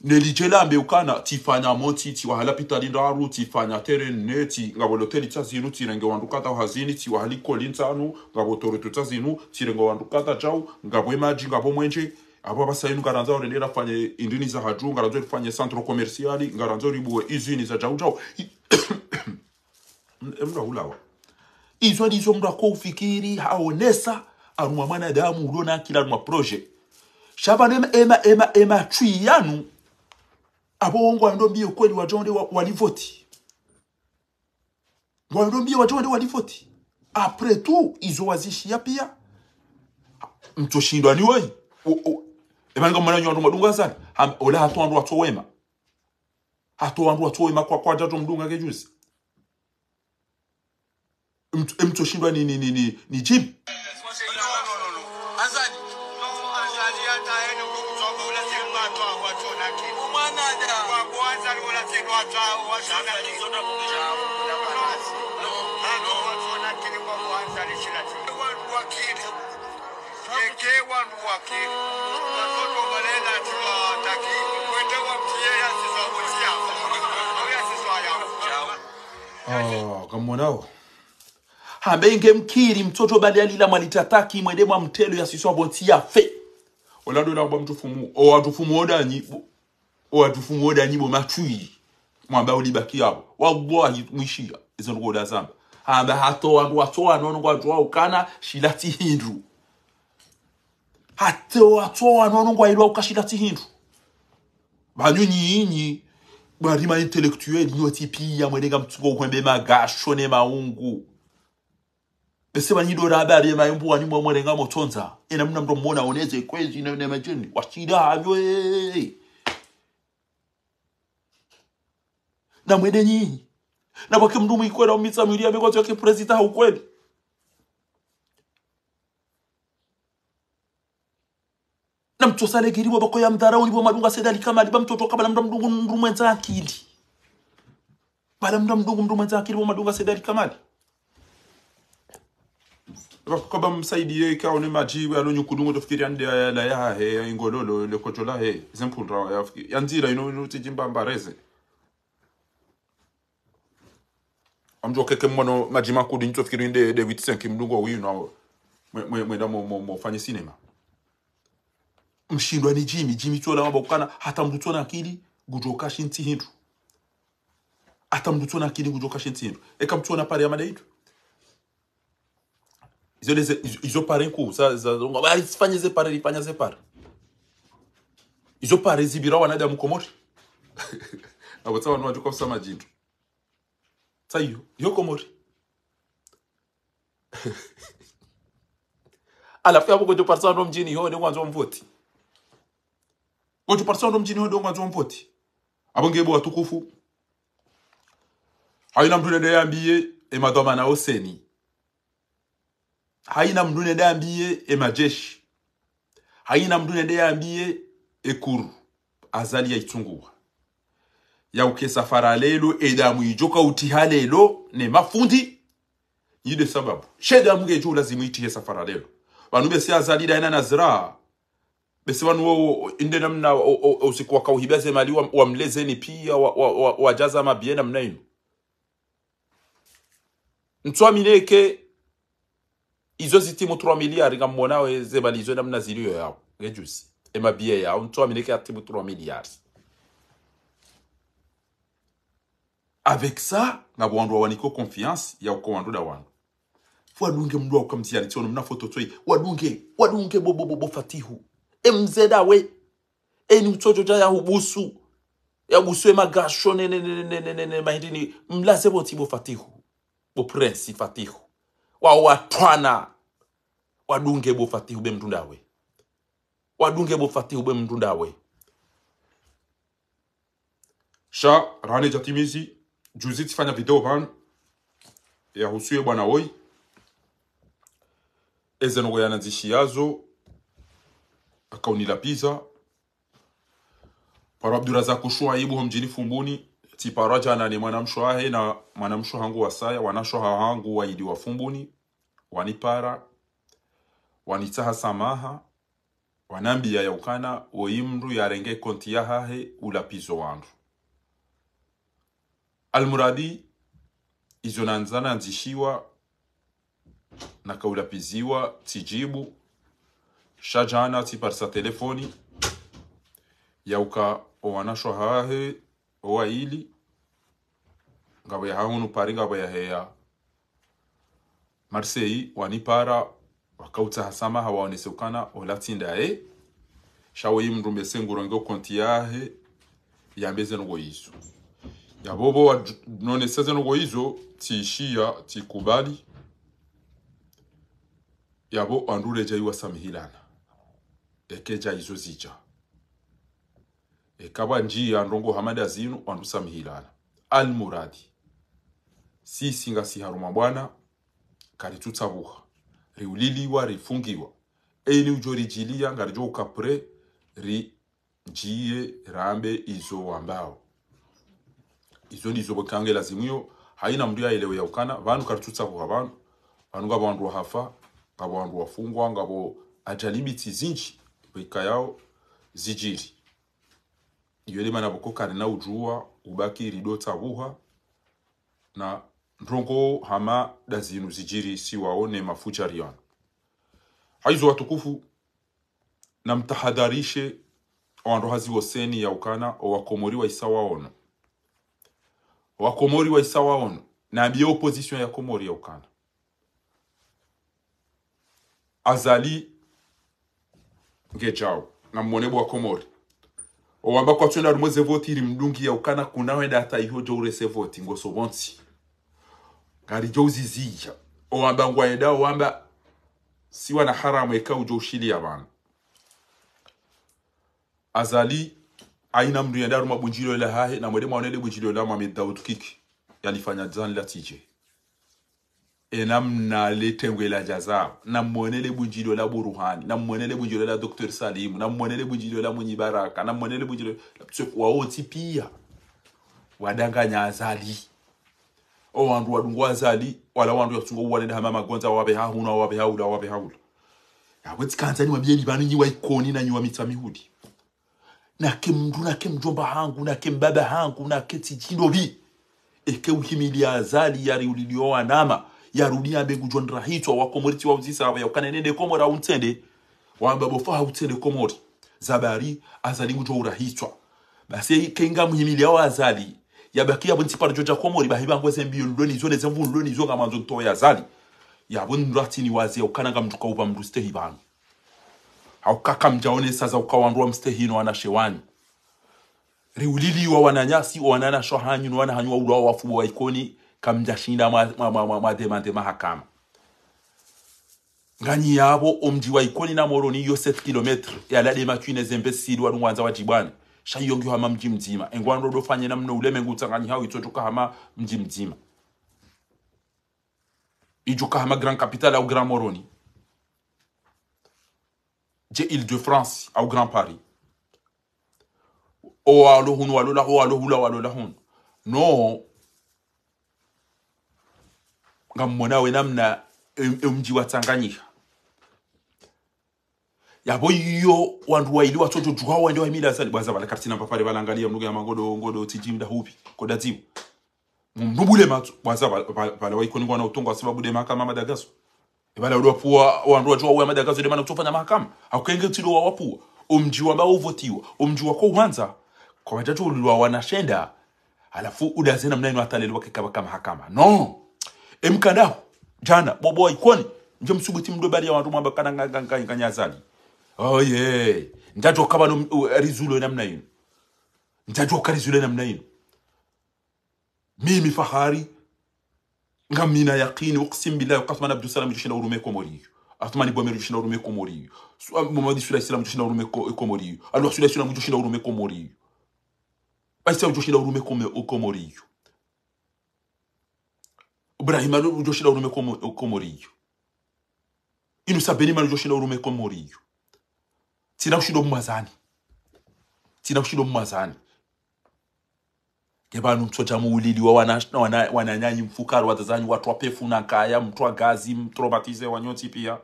nelijelambe ukana tifanya moti tiwahala pitali ndaru tifanya tere nne ti ngabolo teli tsa zinu tirenge wandukata hazini tiwahali koli ntsanu ngabo toretu tsa zinu tirenge wandukata jau ngabo emaji ngabo abo abasayi ngaranza ore nera fanye indini za haju ngaranza fanye centro commercial ngaranza ribuwe izini za jaujau mndu [coughs] aulawa izo ndizo mndu akoufikiri haonesa arumwa damu ulona kila rumwa proje shaba nema ema ema ema chui yanu abongo ando mbio kweli wajonde walivoti wando mbio wajonde walivoti apres tout izo wazishia pia mtoshindwa ni wei emani nga omwana nywa ndunga sana ola hatu wandu watu wema hatu wandu watu wema kwa kwa jato mdunga kejuzi mtu mtu shindwa ni ni ni ni, ni jibu kwake watoto balenda tuwataki kwete wapie yasizobutia yasizoyao oh, kamwonao hambenge mkiri mtoto bali alila mwalitataki mwende mwa mtelo yasiswa botia fe oladola bwa mtufumu owatufumu odanyi owatufumu odanyi mwamba ulibaki wallahi mwishia izo hamba hatoa watoa nono shilati hindu hatewatswa wana ilwa ukashida tihindu vanyu nyinyi bari maintellectuel nyotipiya mwerenga mtsungo ukwembe magasho nemaungu bese vanyidoraba ari maimbo wanimwa mwerenga motonza ena muna mndomona oneze kwezi nemajeni washida havyo namwede eh, eh, nyinyi eh, na kwake mndu mwikwera umitsa mwiri yavekwatswake presida ukweli na mtoto salegiriwa bako ya mdharau libo madunga sedali kama liba mtoto kabla mndu mdungu mndu mwenza akili bala mndu mdungu mndu mwenza akili libo madunga sedali kamali kaba msaidie kao ni majibu ya lonyo kudungo tofikiri ande la ya he ingololo le kochola he zempundra ya fikiri yanzira ino ino tijimba mbareze amjo keke mwana majima kudinyo tofikiri inde de 85 mdungo wino mwenda mo mo fanye cinema mshindwa ni jimi jimi chola mabo kana hata mbutsona akili gujoka shinti hindu hata mbutsona akili gujoka shinti hindu eka mtsona ya amada hindu izo leze izo pare nku za za ngo bali sifanye ze pare lipanya ze pare izo pare zibira wanadamu komori [laughs] abo tsawa nwa tukosa majindu tsayo yo komori [laughs] alafu yapo kwenye parsa ndo mjini yo ni mwanzo mvuti ngotipatisaono mjini hodo ngwa dzompoti abongebo watukufu haina mndu nedeyambiye e na oseni haina mndu nedeyambiye emajeshi haina mndu nedeyambiye ekuru azali ya ya uke safara lelo edamu ijoka utiha lelo ne mafundi yide sababu shedamu gejo lazima itihe safara lelo vanu besi azalida ena naziraa bese vanhu wo inde namna usiku wakauhibaze mali wamlezeni pia wajaza wa, wa, mabie namna ino ntswamineke izo zitimu 3 miliari ngammonawe izo namna ziliyo yawo ngejusi emabie yawo ntswamineke atimu 3 miliari avec ça ngabwandwa waniko confiance ya ukowandu da wandu wadunge mndu akamziari tsono mna foto tsoi wadunge wadunge bobobobo fatihu E mzed a wey. E ni mtojoja ya hubusu. Ya hubusu e magasho. Ne, ne, ne, ne, ne, ne, ne, ne. Mla ze boti bo fatihou. Bo prensi fatihou. Wa wakwana. Wadun ge bo fatihou be mtunda wey. Wadun ge bo fatihou be mtunda wey. Sha, rane jatimizi. Jouzi ti fanya video van. Ya husu e bana oy. Ezen woy anadishi yazo. akaunilapiza paro abdurazak shwa ibu homjini fumbuni tiparaja nani mwanamsho ahe na mwanamsho hangu wasaya wanasho hangu waidi wa fumbuni wanipara wanitaha samaha wanambia yaukana oimru yarenge konti yahahe ulapizo wandu almuradi izo nanzana nzishiwa nakaulapiziwa tijibu Shajana ti par sa telefoni yauka owanashwa hahe owaili ngabo ya hahunu pari ngabo ya heya Marseille wanipara wakautsa hasama hawaonesekana olatinda e shawo yimrumbe sengurongo konti yahe yambeze ngo yizo yabobo none seze ngo yizo tishia tikubali yabo andure jaiwa samihilana ekeja izo zija ekaba nji ya ndongo hamada zinu wandu almuradi sisi ngasiharuma bwana karitutsabuha riuliliwa rifungiwa eli ujo rijilia ngarijo ukapure ri jiye rambe izo wambao izo ndizo bokange lazimio haina mndu yaelewe yaukana vanhu karitutsabuha vanhu vanhu ngavo wandu wahafa ngavo wandu wafungwa ngavo ajalimitsi zinji yao zijiri iyolema navokokane na ujua ubaki rido wuha na ndrongo hama da zinu zijiri si waone mafucha riana haizo watukufu na mtahadharishe wanrohazi woseni ya ukana wa waisa waono wakomori waisa waono naambie opposition ya komori ya ukana azali ngechao na mwonebo bwa komori o wamba owamba kwatswenda rimwe voti iri mdungi ya yaukana kunawenda data iho se voti ngo so gari jouresevoti o wamba jouzizija owamba o wamba siwa na haramu eka ujo ekau ya vanu azali aina mndu yenda rumabunjilo ila hahe na mwede mwanele bunjilo ila mwamedautukiki yalifanya zani la tije ena eh, enamna letengwe la jazao namwonele bunjilo la buruhani na namwonele bunjilo la dr salimu na namwonele bunjilo la mwenye baraka na namwonele bunjilo la waoti pia wadanganya azali o wandu wadungu azali wala wandu ya yasunga uwanenda hama magonza wabe hahuna wabe haula wabe haula yawezi kanza ni wambieni banu nyiwa ikoni na nyiwa mita mihudi nake mndu nake mjomba hangu nake mbaba hangu na nake tijindo bi eke uhimili azali yari ulilioa nama yaruniabe gujondra hitwa wakomoriti wauzisava yaukanenende komora untende wababofaha utende komori zabari azali azalingujo urahitwa basi kenga muhimili yao azali yabakia bunti parjo ja komori bahibango zembiyo loni zone zemvu loni zonga manzo to yazali yabun ratini wazi ukananga mjuka uba mruste hibanu haukaka mjaone saza ukawandwa mstehino wana shewani riulili wa wananyasi wanana shohanyu wana hanywa ulwa wafu wa ikoni ma demande ma hakam. ma yabo ikoni na yo 7 km yaladema twine zembe sili wanu wanza wa jibwana hama mji mzima engwano dofanye na mno uleme hao itotoka mzima grand capital au grand moroni je ile de france au grand paris o no ngammo nawe namna e-, e-, mji wa Tanganyika yabo iyo wandu waili watoto jukwa wanje wahimila asali bwaza bala katina papare balangalia mluga ya mangodo ngodo tijimda hupi koda zibu mnubule matu bwaza bala waikoni kwa wana utongo wa sababu de mahakama madagaso e bala udo puwa wandu wajua wa madagasu de mana utofa kutofanya mahakama hakenge tilo wa wapuwa umji wa bao uvotiwa umji wa kwa uwanza kwa wajatu uluwa wanashenda alafu udazena mnainu atalelwa kikaba kama hakama no emkadaho jana bobo ikoni nje msubuti mdobali ya watu nganga kana nganyazali oh yeah kaba no uh, rizulo namna yenu njato karizule namna yenu mimi fahari ngamina yaqini uqsim billahi qasma nabdu salam jishina urume komoriyo athmani bomero jishina urume komoriyo uh, muhammad sallallahu alaihi jishina urume komoriyo allah sallallahu alaihi jishina urume komoriyo aisha jishina urume komoriyo burahima ujyoshiraho urume ko muri iyo inusa benimana ujyoshiraho urume ko muri iyo tsinashiro mu mazani tsinashiro mu mazani yabanu mtoja ulili wa wananyanyi wana, wana mfukara watazanyi watwa pefu na kaya mtwa gazi mtromatize wanyoti pia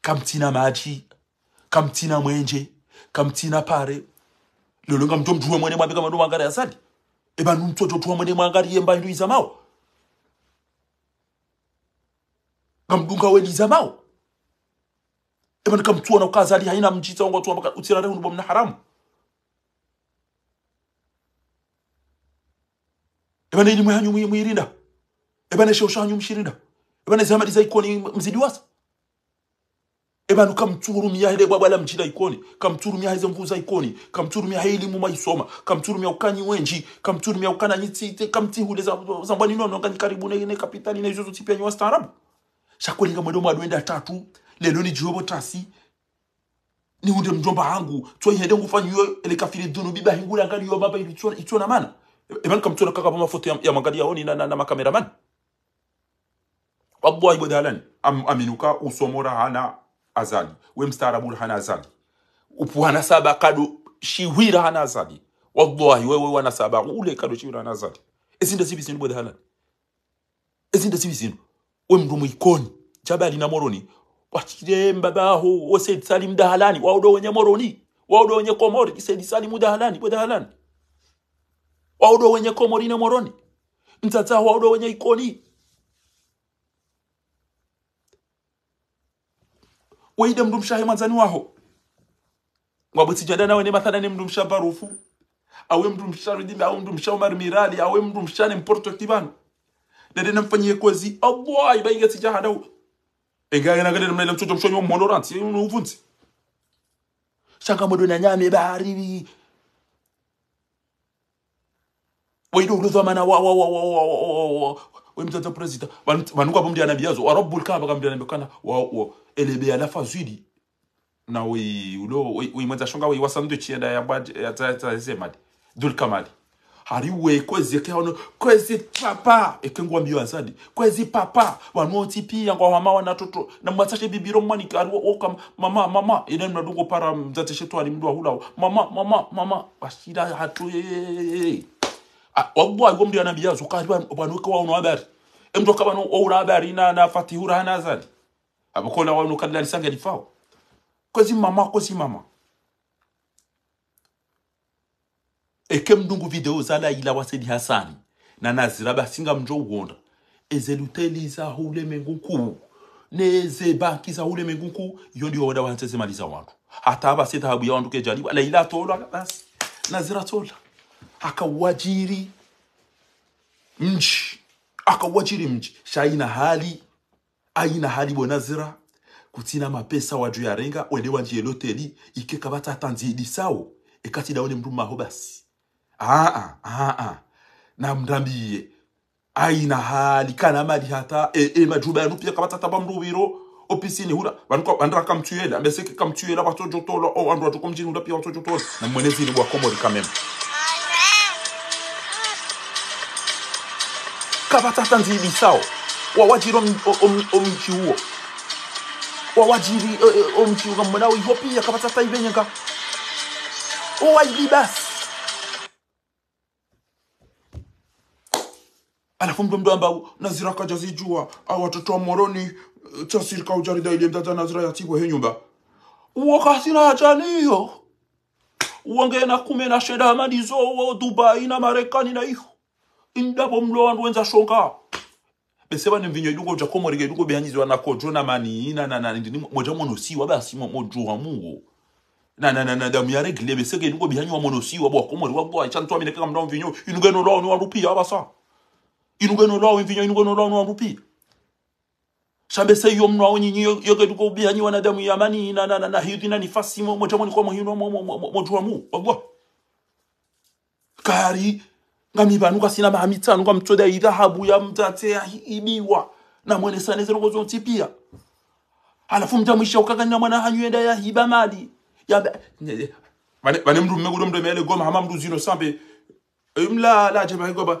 kamtina maji kamtina mwenje kamtina pare lolonga mto mtuwe mwene mwambe kama ndo mwangari asali ebanu mtoja tuwa mwene mwangari yemba ndu izamao ngamdunga weliza mawo ema nikamtuana ukaza ali haina mjita wangu tuwa mpaka utira rehu nubwa mna haramu eman na ilimu hanyu mwirinda eman na shosha hanyu mshirinda eman na zama liza ikoni mzidi wasa ema nukamturumia hele bwabwa la mjida ikoni miya heze mvuza ikoni miya kamturumia he ilimu maisoma miya ukanyi wenji miya ukana nyitite leza zambani nono ngani karibu ne kapitali na izozo tipia nyi wastaarabu shakulinga mwendo mwa doenda tatu lelo ni jihobo tasi ni hunde mjomba hangu twa ihende ngufanya iyo elikafiri dhunu biba hingula ngali yo baba ilitona na mana ebani kamtona kaka pa mafoto ya, ya mangalia honi na, na, na makameraman wallahi badalan am, aminuka usomora hana azali we mstaarabul hana azali upuhana saba kadu shiwira hana azali wallahi wewe wana saba ule kadu shiwira hana azali ezinda zibi zindu badalan ezinda zibi zindu wemndu mwikoni jabali na moroni wachiremba baho wasaid salim dahalani waudo wenye moroni waudo wenye komori kisaid salimu dahalani bo dahalani waudo wenye komori na moroni mtata waudo wenye ikoni waide mndu mshahe mwanzani waho ngwabutijadana wene mathalani mndu msha barufu awe mndu msha ridimbi awe mndu msha umarmirali awe mndu msha ne mporto kibano dede namfanyie kozi allah ibainga sijahadau engage nagade mnaile mtoto mshonyo mondorant shaka shanga na nyame bahari waido ulozo mana wa wa wa wa wa wa wa we mtata president banuka pombi anabiazo arabul kaba kambi anabikana wa wa elebe ya lafa zidi na we ulo we mwanza shonga we wasandwichi ya ya ta ya tata zemadi dul kamali haliwekwe keano kwezi papa ekengwa mbio azadi kwezi papa wanotipia ngwa mama wana toto na mwatsashe bibiro mwanike aliwoka mama mama ine mnadugo para mzatseshe twani mndu hula mama mama mama washira hatu wagwa iwo mndu anabiyazo kali wanweke waona habari emndu akaba oura habari na na fatihura hana azadi abakola wanu kadlalisanga lifao kwezi mama kwezi mama eke ekemdungu video zala ila wasedi hasani na nazira basinga mjo uonda ezeluteliza neze kuu za hule kuu iyo ndio wada wanzezemaliza wantu hata aba seta habu ya wantu kejaliwa la ila tola basi nazira tola akawajiri mji akawajiri mji shaina hali aina hali nazira kutina mapesa waju ya renga wende wanjie loteli ikekabata tanzidi sawo ekati daone mrumaho basi aa aa na namdambiye aina hali kana mali hata e, e majuba ya yanu pia kabata taba mrubiro opisini hula banuko andra kamtuela mbese kamtuela watojo tola o andra to komjini hula pia watojo tola na mwenezi ni bwa komori kamem kabata tanzi bisao wawajiro omchi huo wawajiri e, e, omchi ya mwanawi tata kabata taibenyenga owaibibasi alafu mdumdu ambao nazira kajazijua au watoto wa moroni eh, chasirika ujarida ile mtata nazira tibu he nyumba wakasina ajaniyo na kume na sheda zo wo dubai na marekani na iho indabo mlo wandu wenza shonga bese ni mvinyo idungo ja komo rige idungo behanyizi wana kojo na mani na na na ndini moja mono si wa basi mo mojo wa mungu na na na na damu ya regle bese ke idungo wa mono si wa bo komo wa bo acha ntwa kama mdo mvinyo inugeno lo ni wa rupia basa mvinyo inukeno lwawo imvinyo inukeno lwanu amupira shambese iyo mnwawo nyinyi yoketu koubia nyi wanadamu mani na na na, na hidhi na nifasi mwetamoni kwa muhino mwotuwa mu wabwa kari ngamivanuka sina mahamitsanu mtoda mtsoda habu ya mtate ya ibiwa na mwene sanese mwenesaneze lokozontipia alafu ukaka ukakanina mwana hanyu enda ya hiba mali ya vane mdu mmekudo mndu mele goma hama mdu zino sambe mla la jema goba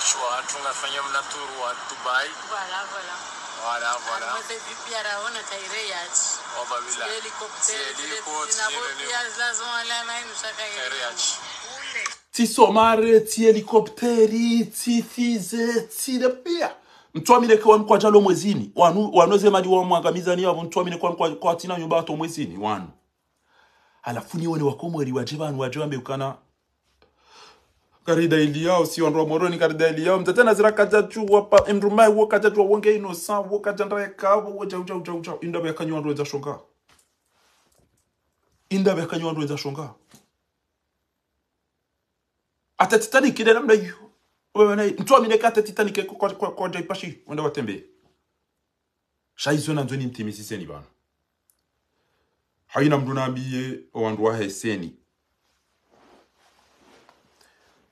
kichwa, tungafanya mnaturu wa Dubai. Voilà, voilà. Voilà, ah, voilà. Moi, c'est du piara, on a tairé yachi. Oh, bah, oui, là. C'est l'hélicoptère. C'est l'hélicoptère. C'est l'hélicoptère. ti somare ti helikopteri ti thize tidapia mtwamile kwa mkwa jalo mwezini wanu wanoze madi wa mwangamizani yabo mtwamile kwa mkwa kwa tina nyumba to mwezini wanu alafu nione wakomweri waje bantu waje bambekana karida iliyao si onro moroni karida iliyao mtatena zira kachachu wapa imrumai wo kachachu wonge ino sa wo ya kabo wo chau chau chau chau inda be kanyo andro shonga inda be kanyo andro shonga ata titanic ile namna hiyo wewe na mtu amine kata titanic kwa kwa kwa jaipashi wenda watembe shaizo na nzoni mtimisi seni bana haina mndu nabiye owandu wa heseni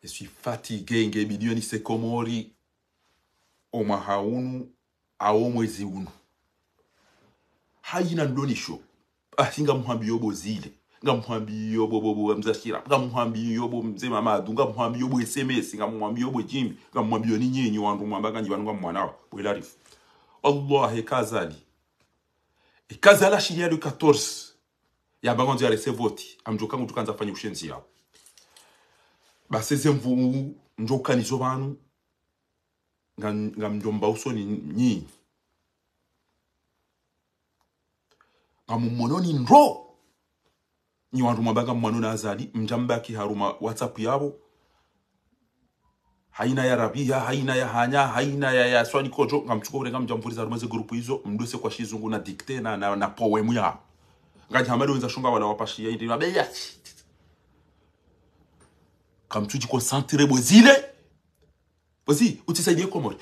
Je suis fatigué ingebidiwe nisekomori omwaha unu awo mwezi uno hayina ndonisho asi ah, ngamuhambi yobo zile ngamuhambi yobo bobo mzashira ngamuhambi yobo mzee mamadu ngamuhambi yobo sms ngamuhambi yobo jimbi ngamuhambi yoni nyinyi wandu mwambakanji vanunga mwanao bwelarifu wallahi kazali ikazala shiria le 14 yabangonzi arese voti amjokangu tukanza fanya ushenzi yao baseze mvungu njokukanizo pano nga mjomba usoni nyinyi nga mummononi ndro nyi wantu mwabanga mmanoni azali mjambaki haruma whatsapp yavo haina ya rabia haina ya hanya haina ya ya swani kojo nga mchuko urenga mjamvuriza rumaze grupu hizo mduse kwa shizungu na dikte na, na, na poemu ya ngaji hamadi wenza shunga wala wapashia indi mabeya kama tuchiko santere bozile basi utisaidie tout mori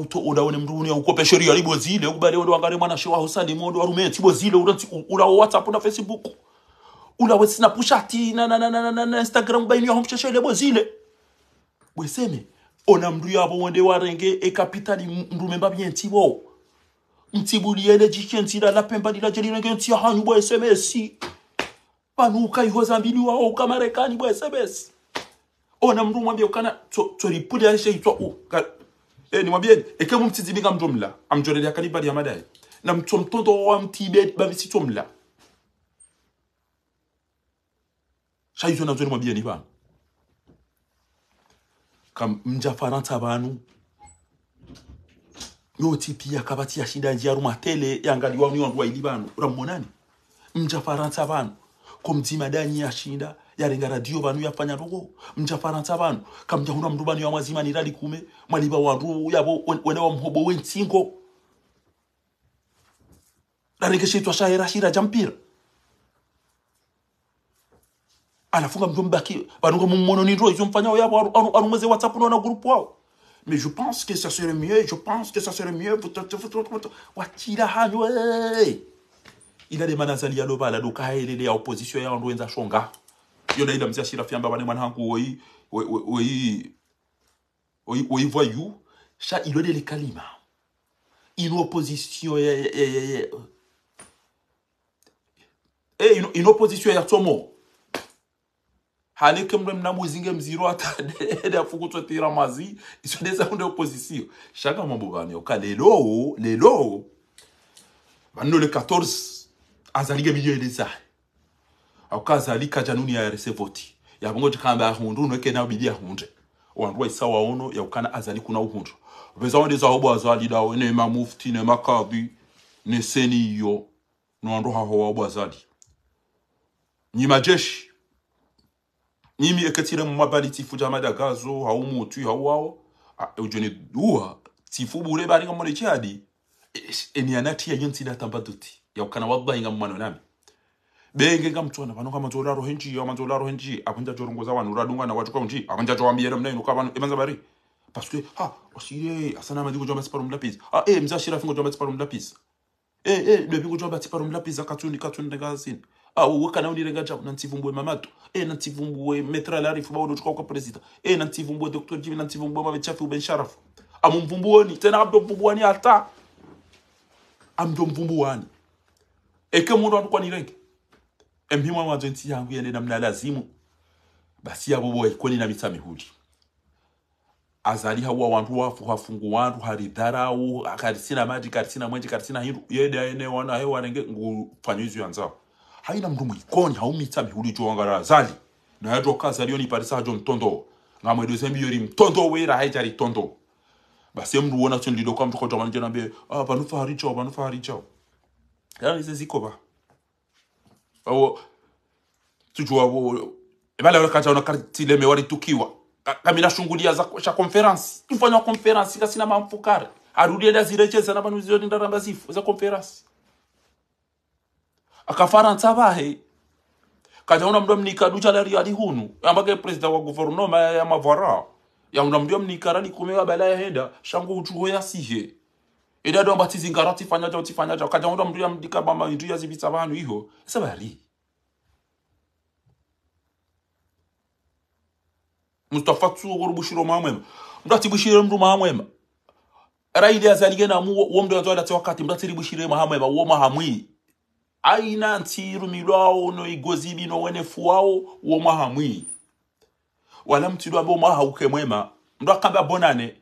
uto oda one mdu de ukope sheri ya zile odo wangare mwana shewa mwodo warume tibo zile ula, whatsapp na facebook ula we ti na na na na na na instagram baini ya homsha sheri libo wende warenge e kapitali bien tibo la oh na mtu mwambie ukana tolipuli aisha itwa u eh ni mwambie ekemu eh, mtizibika mjomla amjolelea kalibali ya madai na mtu mtoto wa mtibet babisi tomla shaitwa na zoni mwambie ni bana kam mjafaranta banu yoti pia kabati ya shinda njia rumatele yangaliwa ni wangu wa ilibanu ramonani mjafaranta banu komtima dani ya shinda yarenga radiyo vanhu yafanya roko muchafaransa vanhu kamuchahuna mundu vanhu yamwazimanirali kume mwaniva wandu yavo wenewa muhobo wentsingo rarekeshedzwa shairashira champira anafunga mtu mbaki vanonga mumono ni roizo mfanyawo yavo anomweze whatsapp nona gurupu wavo mais je pense que ça serait mieux je pense que ça serait mieux watira hanyu idademanazali yalovala dokahaelele ya opposition yawandu wenza shonga yo yodaida mzee ashirafyamba bane mwanangu oi oi oi oyi voyou ça ilo de les kalima in opposition et euh, eh, une, in opposition ya tomo haneke mre mnamuzinge mziro atadede [laughs] tira mazi isodeza kunde opposition shaka mambo bane oka lelo lelo vanno le 14 azalige milieu des arts akaza akukazalika januni ya yarese voti yavango jikamba ahundu unokena bidi ya ahunde wandu waono ya ukana azali kuna uhundu veza wande za obo azali dawo ne ma mufti ne ma makabi ne seni yo no wandu ha ho obo azali ni majeshi ni mi ekatira mu mabali tifu jama da gazo umu tu hau wao ujone duha tifu bure bari ngamore chadi e, e, e ni anati ya yunti da tambatuti yaukana wadda inga mwanonami bengenga mutsvana vanonga matsolaro henchi ya matsolaro henchi vanhu radungana wacho kaunchi akunjachovambiyera muna inoka vanhu emanza vari parce ha washire asana madiko jwa matsiparo mulapisa a e mzashira fingo jwa matsiparo mulapisa e e dwepingo jwa matsiparo mulapisa katsuni katsuni ndakasini awo kana unirenga chako nantsivumbuwe mamato e nantsivumbuwe metralarifu baudo chikwa kwa presida e nantsivumbuwe dr jivi nantsivumbuwe mavechafi ubensharafu amumvumbuweni tena amtomvumbuwani hata amtomvumbuwani eke munhu atukwanirenge Emhimwa majensi yangu yende namna lazimu basi ya bubo boyikoni na mitsa mihuli azali hawa wantu wafu hafungu wantu u karisina maji karisina mwenji karisina hindu yede ene wana hewa nenge renge ngufanyizwe yanzao haina mndu mwikoni haumitsa mihuli juu wangara azali na yato kaza lioni parisa hajo mtondo nga mwedo zembi yori mtondo wera haijari tondo basi mndu wona chon lidoka mtu kwa jamani jana be ah banufa haricho banufa haricho yani ziko ba awo sijua vale wakaja wakatilemewa walitukiwa kamina shungulia za sha conference ifanya conference kasina mamfukare arudie dazirecheza na banuzioni ndaramba zifu za conference akafaransa vahe kajauna mndu mnikaducha la riadi hunu ambake presida wa guvernoma ya mavara ya unamndu mnikarani kumewa bala ya henda shangu uchuho yasihe era ndo mbatizi ngara tifanyaja utifanyaja mndu yamdika bamba indu yazibitsa vanhu iho ese bari mustafa tsugo rubushiro mamwema mndati bushiro mndu mamwema raidi azalige na mu wo mndu wakati mndati ribushiro mahamwema wo mahamwi aina ntirumilwao no igozibi no wenefu wao wo mahamwi wala mtido ambao mahauke mwema mndu akamba bonane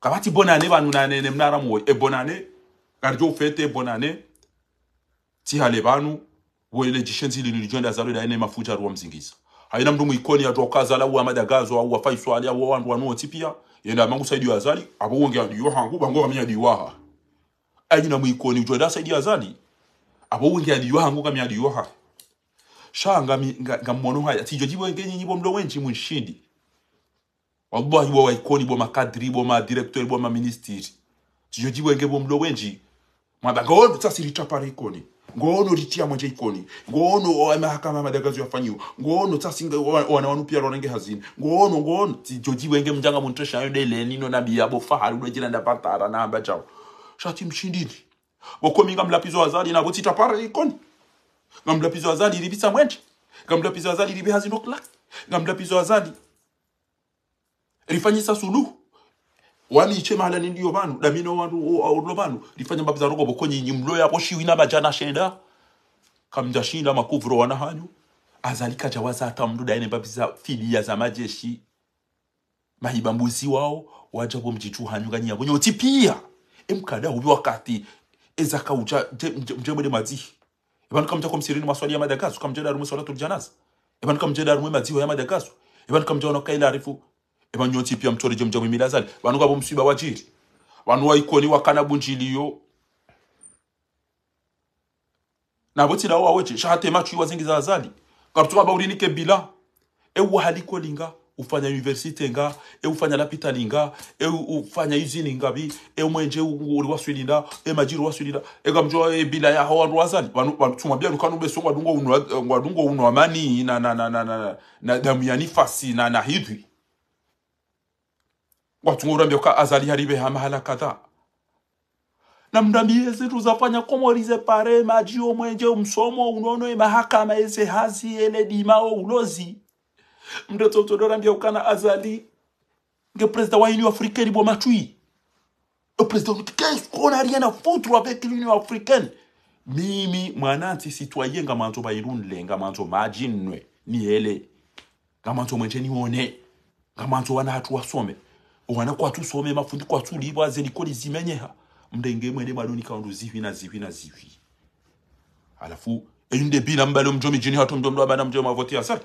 kabati bonne année ba nunane nemnara moyo e bonne année karjo fete bonne année ti hale banu wele jishenzi lili lijonda zalo da ene mafuja ruwa mzingiza haina mdumu ikoni ya tokaza la uwa madagazo au wafai swali au wandu wanu tipia yenda mangu saidi azali abo wonge ndiyo hangu bango kamya diwaha ayina muikoni ujonda saidi azali abo wonge ndiyo hangu kamya diwaha shanga mi ngamono haya tijo ngenyi nyibo mdo wenji munshindi wabubahi bo waikoni bo makadri bo madirektori bo maministiri tijo wenge bo mlo wenji mwamba ngono sasa ilitapa ikoni ngono litia mwenje ikoni ngono mahakama madagazo yafanyiwa ngono sasa wanawanupia ronenge hazini ngono ngono tijo wenge mjanga muntresha yo dele nino na biabo fahari unajira ndapatara na amba chao shati mshindini wako minga mlapizo wazali na wotita pare ikoni ngamlapizo wazali ribisa mwenji ngamlapizo wazali ribi hazino klak ngamlapizo wazali rifanyisa suluhu wamiche mahala nindiyo vanhu damino vanhu aulo vanhu rifanya mbapi za rogobo nyimlo ya yako wina bajana shenda kamja shinda makuvro wana hanyu azalika jawaza hata mndu daine mbabiza za fidia za majeshi mahibambuzi wao wajabo mjitu hanyu ganyi ya nyoti pia emkada hubi wakati ezaka uja mazi madzihi ebantu kamja msirini maswali ya madagasu kamja darumu salatu janaza ebantu kamja darumu madziho ya madagasu ebantu kamja wanakaila arifu ebanyontsi pia mtore jemja mwimilazali vanhu kavo msiba wajiri vanhu waikoni wakana bunjiliyo navo tsila waweje shahatema chuiwa zingi za azali karutuka baurinike bila euwahaliko linga ufanya universite nga eufanya lapita linga eufanya izini ngavi eumwenje uri waswilinda emajiri waswilinda ekamjwa ebila yaho wandu wazali tumwambia nukanubeso wadungo unoamani na, na, na, na, na, na na, na, na, na watu ngura watungurambioka azali haribeha mahala kadhaa na mrambie zitu zafanya komorize pare majio mwenje umsomo unono mahakama eze hazi ele dimao ulozi mndoto todorambia na azali nge prezida wa afrika ni bo matui e président dit qu'est-ce qu'on a rien à foutre avec l'union africaine mimi mwananti citoyen ngamanzo bairunle ngamanzo majinwe ni ele ngamanzo mwenje nione ngamanzo wana hatu wasome wana tu some mafundi kwa kwatu libwa zelikoli zimenyeha mndenge mwene zivi na zivi na zivi alafu eyunde bina mbalo mjomi jini hatu mjomdo abana mjomi avoti ya sari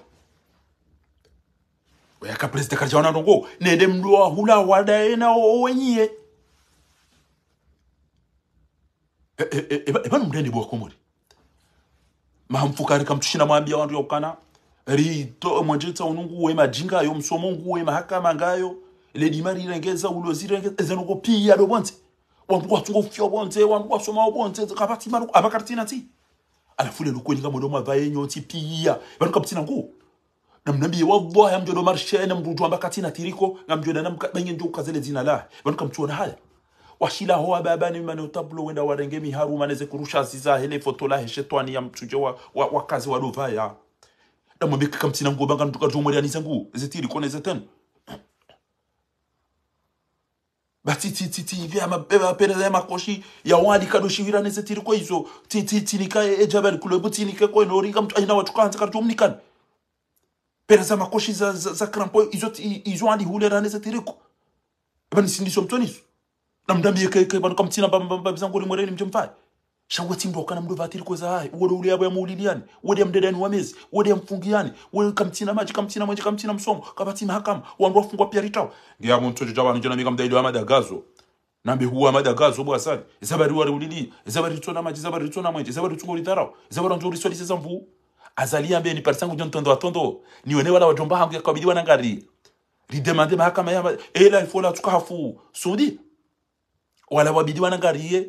weyaka president kalija wana nongo nende mdu wa hula wadaye e, e, e, na owenye ebanu buwa bwa mahamfuka rika mtushina mwambia wandu yokana rito mwanjitsa unungu wema jinga yo msomo nguwe mahakama ngayo ledimari irengeza ulozi irengeza ezenoko piyado bonse wantu kwatungofyo bonse wantu kwasomawo bonse kapati manu abakatina ti alafule lukweli kamodo mavaye nyoti piya bantu kapitina ngu namnambie wallahi amjodo marshene mrutu ambakatina tiriko ngamjoda namkabenye njo ukazele zina la bantu kamtuona haya washila hoa babani mane tablo wenda warenge haru maneze kurusha aziza hele foto la heshetwani ya mtuje wa, wa, wakazi wa lovaya namwambie kakamtina ngu banga ntuka tumwalianiza ngu zetiri kone zetenu batitititi bemapera makoshi yawanikanoshiviraneese tiri koizo tinika nika kwa tinike ringa mtu aina watu kanza karitomunikana pera za makoshi za, za, za crampo izo izo andihuleranese tiriko banisindiso mtsoniso namdambiekeke banukamtina bambabizangorimwereni mjomfai shangwe tsimndoka namndu vatiri koza hai wode uli yabo yamuuliliani wode yamdedani wamezi wode yamfungiani wode kamtina maji kamtina maji kamtina msomo kapatima hakama wandu wafungwa pia ritawa ngiya muntu chocho abantu chona mika mdaili wa madagazo nambe huwa madagazo bwasani izabari wari ulili izabari tsona maji izabari tsona mwenje izabari tsungo litarao izabari nzuri swali sesa mvu azali ambe ni parisangu ndio ntondo atondo ni wene wala wajomba hangu yakabidiwa nangari ridemande mahakama ya ela ifola tukahafu sudi wala wabidiwa nangariye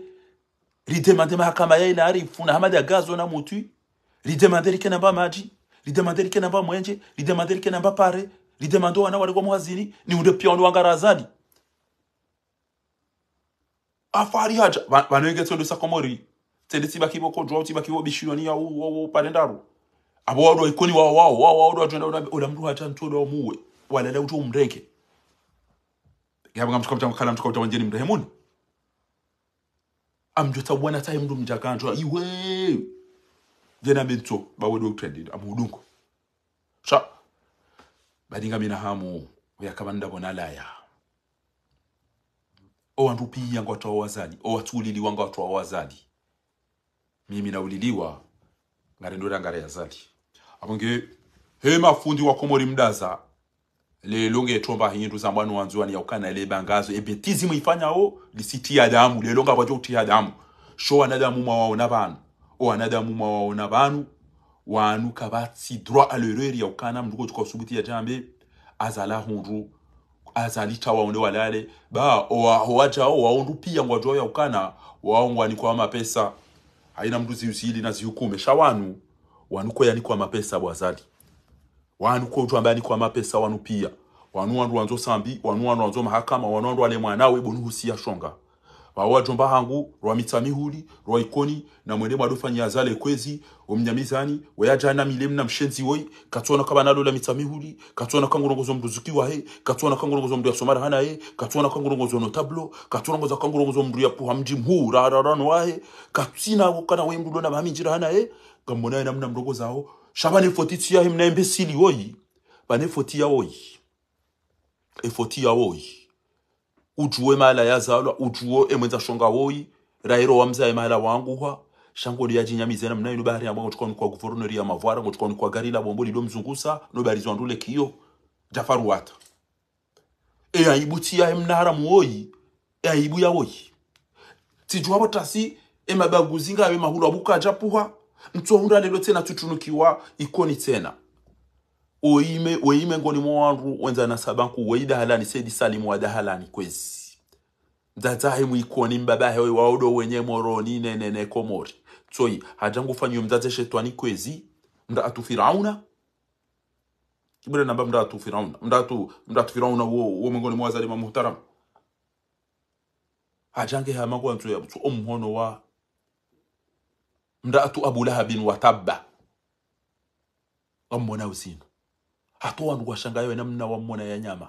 li lidemande mahakama yai narifuna hamadi agazo na li mutwi lidemande likenamba maji li demande lidemande likenamba mwenje li demande lidemande likenamba pare li demande wana wale kwa muhazini ni unde pia wanu wangarazani afari haja wanoe vanoenge tsondo sakomori tsende tibakivo kodwa tibakivo bishiloni ya uu uu uu parendaro abo wadwa ikoni wao wao wao wao wadwa tenda oda mtu hata ntodo muwe wala walala utu umreke yabanga mtukapita mkala mtukapita wanjeni mrehemuni amjota wana tai mndu mjakanjwa iwe jena bento bawedo kutendida amudunko sha badinga mina hamu yakabanda bona laya owandu piya ngo watu awazali owatulili oh, wanga watu awazali mimi nauliliwa ngarendora ngare yazali amonge he mafundi wa komori mdaza lelo ngethomba hindu zambani ni yaukana ile bangazo ebetizi muifanyawo lisitiya damu lelo ngakwacho kutiya adamu sho anadamu mwawaona vanu o anadamu mwawaona vanu wanu kavatsi droit a ukana mduko tuko subuti ya jambe azala hundu azali tawa onde walale ba o hoacha o waundu pia ya ukana yaukana ni kwa mapesa haina mduzi usili na zihukume shawanu wanuko yani kwa mapesa bwazali wanu kwa utu ambani kwa mapesa wanu pia wanu wanu wanzo sambi wanu wanu wanzo mahakama wanu wanu wale mwanawe bonu husi ya shonga wawa jomba hangu rwa mitami huli rwa ikoni na mwende ni azale kwezi omnyamizani jana milemu na mshenzi woi katsuona kaba nalo la mitami huli nalola kangu nongozo mduzuki wa he kangu nongozo mdu ya somara hana he kangu nongozo no tablo kangu nongozo mdu ya puha mji mhuu rararano ahe katsina kana we mndu lona njira hana he gamonaye namna mrongozawo shabane foti tia him na imbecili woi bane foti ya woi e foti ya woyi ujuwe ya yazalwa ujuwo emwenza shonga woi rairo wa mzae wamzaye wangu wa shango lia jinyamizena mnayo nubari amwa ngochukwa nukwa guverno ya mavwara ngochukwa nukwa gari la bombo lido mzungusa nubari zwandule kiyo jafaru wata e aibu tia him na haramu woi e aibu ya woyi tijwabo tasi emabaguzinga awe mahulu abuka ajapuha mtsohunda lelo tsena tutunukiwa ikoni tsena oime oime ngoni mwa wandu wenzana sabanku weidahalani sedi salimu wadahalani kwezi mdzadzahe mwikoni mbabahe we waudo wenye moroni nenene komori tsoi hajangufanyiwe mdzadze shetwani kwezi atu firauna kibure namba atu firauna atu mdatu atu firauna wo wo mngoni mwa zalima muhtaram hajange hama kwa ntso ya mtso omhono wa mraatu abu lahabin watabba wamona usino hata wandu washanga yawe namna wamona ya nyama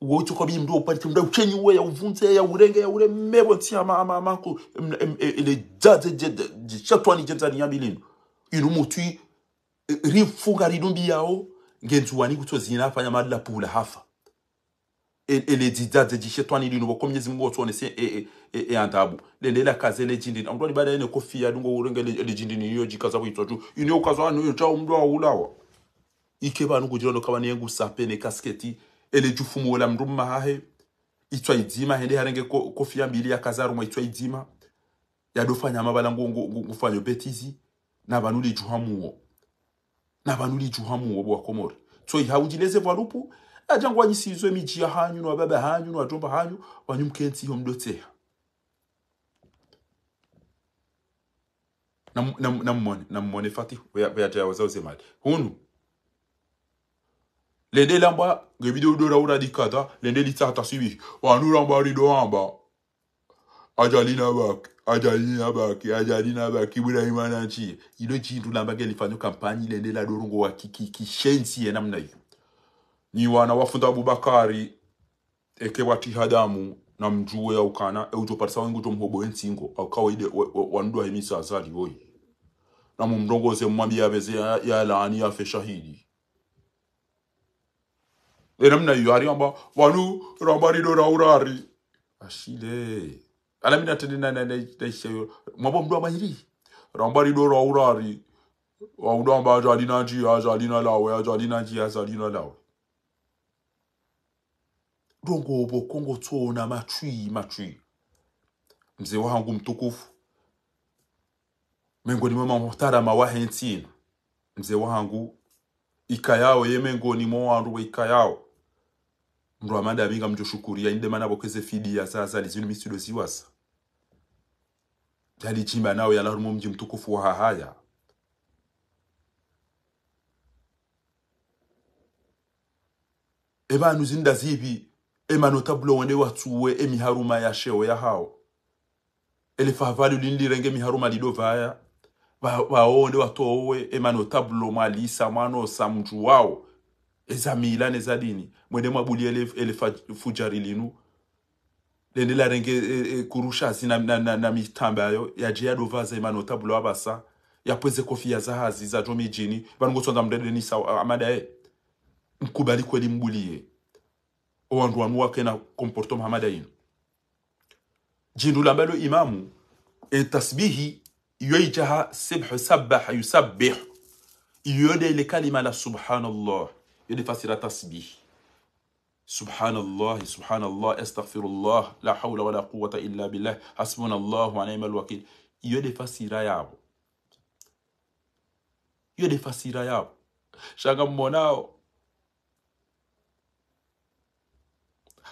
wocho kwa bimdo upati mda uchenyi ya uvunze ya urenge ya ure mewe tia ma ma ma ko ile e, jaze jaze shatwani jenza ni yabilinu inu mutui e, rifunga ridumbi yao ngenzuwani kutozina zina fanya madla pula hafa E le didadze di chetwan ili nou bo komye zi mwoto wane sen e e e e andabu. Dende la kaze le jindini. Amdwa li bade ene kofi ya dungo ou rengen le jindini yon jikaza witojou. Yon yon kaza wane yon jau mdwa wulawa. Ike ba nungu di lono kwa wane yon gusapene kasketi. E le jufumu wala mdwum ma ahe. Itwa idzima. Ende ya rengen kofi ya mili ya kaza wuma itwa idzima. Yado fanyama ba lango ou fanyo betizi. Na banu li juhamu o. Na banu li juhamu o wakomor. Tso y ajanga wanyisizwa emijia hanyu nowababa hanyu nowatomba hanyu wanyumkensi yomdoteha nammone nammone fati weyatayawazauze mali hunu lende lamba ngebidodorawuradikata lende litsata sibi wanuramba ridoamba ajalina bake ajalina bake ajalina bake ibrahima nanchie ilo chintu lamba gelifanya kampani lende ladorongo wakikishensi ki, ki, yenamna hiyo ni wana wafunda abubakari ekewatihadamu na ya mjue aukana eutoparisa wengi utomhobo ensingo aukawaide wa hemisa azali na mumdongo ze mwambi ya woyi ya mmwambi ya yalaani yafe shahidi e mna yuari ariamba wanu do raurari ashile ala mina tende na na isha alaminatendenanaishayo mwambo mahiri amairi do raurari wa waudamba ajalina njia ajalina lawe ajalina njia ajalina lawe bongobo kongo tuona machui machui mzee wangu mtukufu miongoni mwa muhtarama wahentino mzee wangu ika yao ikayao yemengoni mwa wandu wa ikayao mndu amande aminga mjoshukuria inde keze fidi ya sasa lizini misido siwasa yalichimba nao yalarumo mji mtukufu wa hahaya ebanu zinda zibi emanotablo wende watsuwe emiharuma ya sheo ya hao ele elefahavalu lindirenge miharuma lidovaya vawo wende watowe emanotablo malisa mano samju wao eza ezamila dini mwende mwabuli ele, ele linu lende larenge e, e, zi na, na, na, na mitamba ayo yaje wabasa ya pweze kofi ya zahazi za vanungo tonda mdede nisa amada e mkubali kweli mbuliye owandu wanuwa kena komporto mahamada yino Jindu mbalo imamu entasbihi yoijaha sibhu sabaha yusabbihu yode le kalima la subhanallah yu de fasira tasbihi سبحان سبحان الله الله subhanallah astaghfirullah la hawla wala quwwata illa billah hasbunallah wa ni'mal wakil yode fasira yabo yode fasira yabo shanga mbonao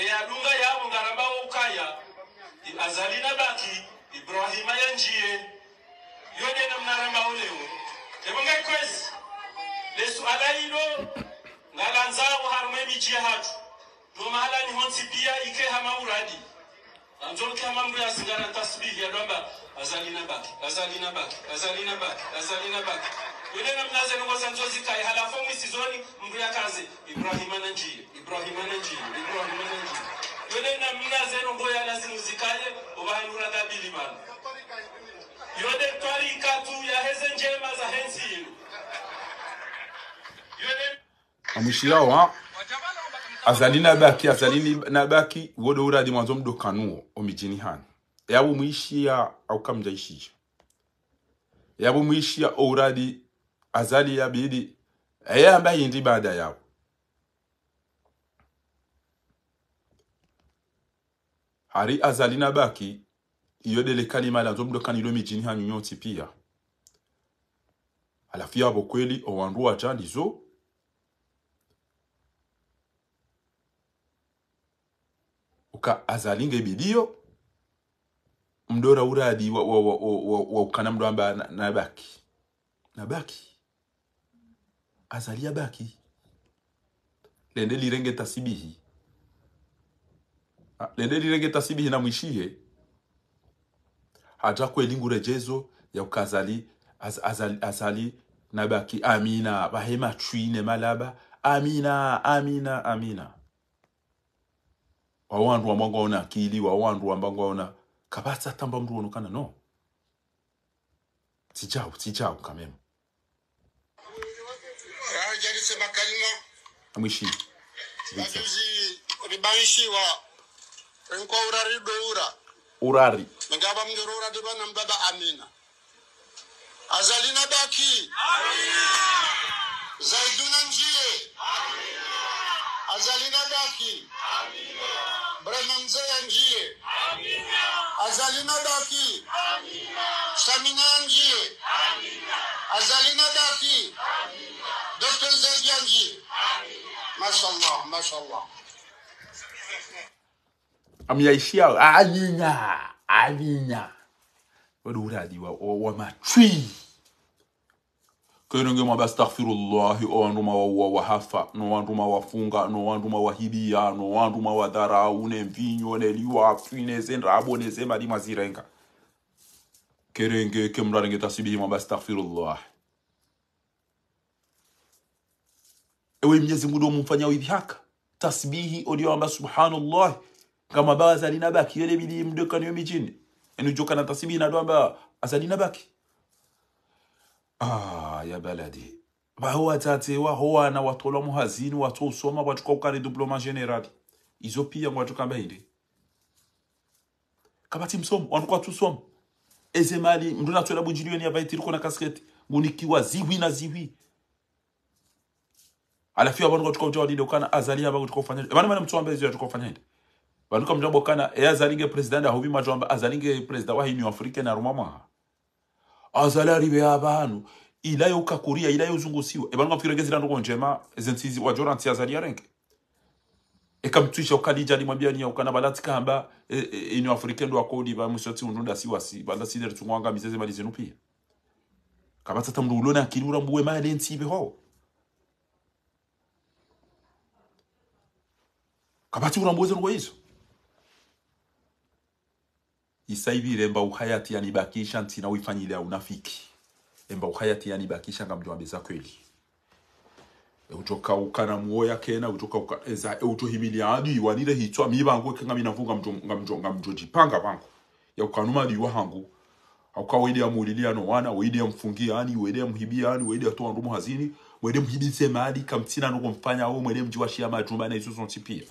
eyalunga yabungala bawokaya azalina baki ibrahima yanjiye yodena mnaramawo lewo ebongai kwezi lesu alailo ngalanzawo harumwe mijiye hatu domahalani honsibiya ikehama uradi anjolkehamamndu yasingana tasbihi yadwamba azalina baki azalina baki azalina baki azalina baki wenena mnaze nongoza nzozi kai halafomu isizoni mndu ibrahim ibrahimana ibrahim ibrahimana ibrahim ibrahimana njiye wenena mnaze nongoya lazinuzikaye obahanura dabili mana yode ikatu ya heze njema za hensi ino yode amwishi yawa azali nabaki azali nabaki wodo uradi mwanzo mdokanuo omijini hani yabo mwishia aukamjaishija yabo mwishia ouradi azali yabili amba yindi baada yao hari azali nabaki dele kalima la nzomudokani ilo mijini hanyu tipia pia alafu yabo kweli owandu aja ndizo uka azalinge bidio mdora uradi wa, wa, wa, wa, wa ukana mdo amba na nabaki azali abaki lende lirenge sibihi lende ah, lirenge tasibihi na mwishiye hata kwelingu rejezo ya ukazali az, azali, azali nabaki amina bahema chwine malaba amina amina amina wawandu ambangu aona akili wawandu ambangu aona kabatsa tamba mndu onokana no tijau tijau kamema aliyerisema kalima mwishi bajuzi ribanshiwa renko urari doura urari ngaba mngerora dibana mbaba amina azalina baki amina zaiduna njie amina azalina baki amina brahma mzee njie amina azalina baki amina samina njie amina azalina baki amina Mashallah, Zeyd Yanji. MashaAllah, MashaAllah. I'm Yaishiao. Alina, Alina. Wadu wada diwa o wama tree. kwenye ngema bastaghfirullahi o wandu mawaua wahafa no wandu mawafunga no wandu mawahibia no wandu mawadharau ne mvinyo ne liwafi ne zendrabo ne zemali mazirenga kerenge kemrarenge tasibihi mabastaghfirullahi ewe mnyezi mungu domumfanya idhihaka tasbihi uliyoamba subhanallah kama baza baki yele bili mdoka niyo mijini enujoka yaani na tasbihi na doamba asa baki ah ya baladi wa huwa na watola muhazini watu kwa ukale diploma general izo pia ngwatuka mbainde kabati msomo kwa tusomo ezemali mndu natwela bunjiliweni yabaitiliko na kasketi ngunikiwa ziwi na ziwi alafu abantu kwa tukao tukaujawadide dokana azali aba tukaufanya eh, abantu bana mtu ambaye tukofanya ndi bantu jambo kana e eh, azali ge president da hobi majo ambaye azali ge president wa hii hinu afrika na rumama azali aribe abantu ila yo kakuria ila yo yozungusiwa eh, e bantu kamfikira gezira ndo njema zensizi wa jora ntia azali arenge e kama tuisha ukali jali mwambia ni ukana balati kamba e, inu afrika ndo akodi ba musoti undunda si wasi balasi der tungwanga mizeze malizenu pia kabatata mrulona kinura mbuwe malensi beho kabatsi urambuwezero ngwaizo isaivile mba uhayati yanibakisha ntina uifanyile ya unafiki emba uhayati yanibakisha mbeza kweli e, utoka ukana muoya kena utoka ukaeza eutohimilia adi wanile hitwa mibangu kenga minavuga ngamjonga mjojipanga bangu ya ukanuma diwa hangu auka wede ya mulilia no wana wede ya mfungia ani wede ya mhibia ani wede ya toa ndumu hazini wede mhibize mali kamtina nuko mfanya au mwede mjiwa shia matumba na isusu ntipia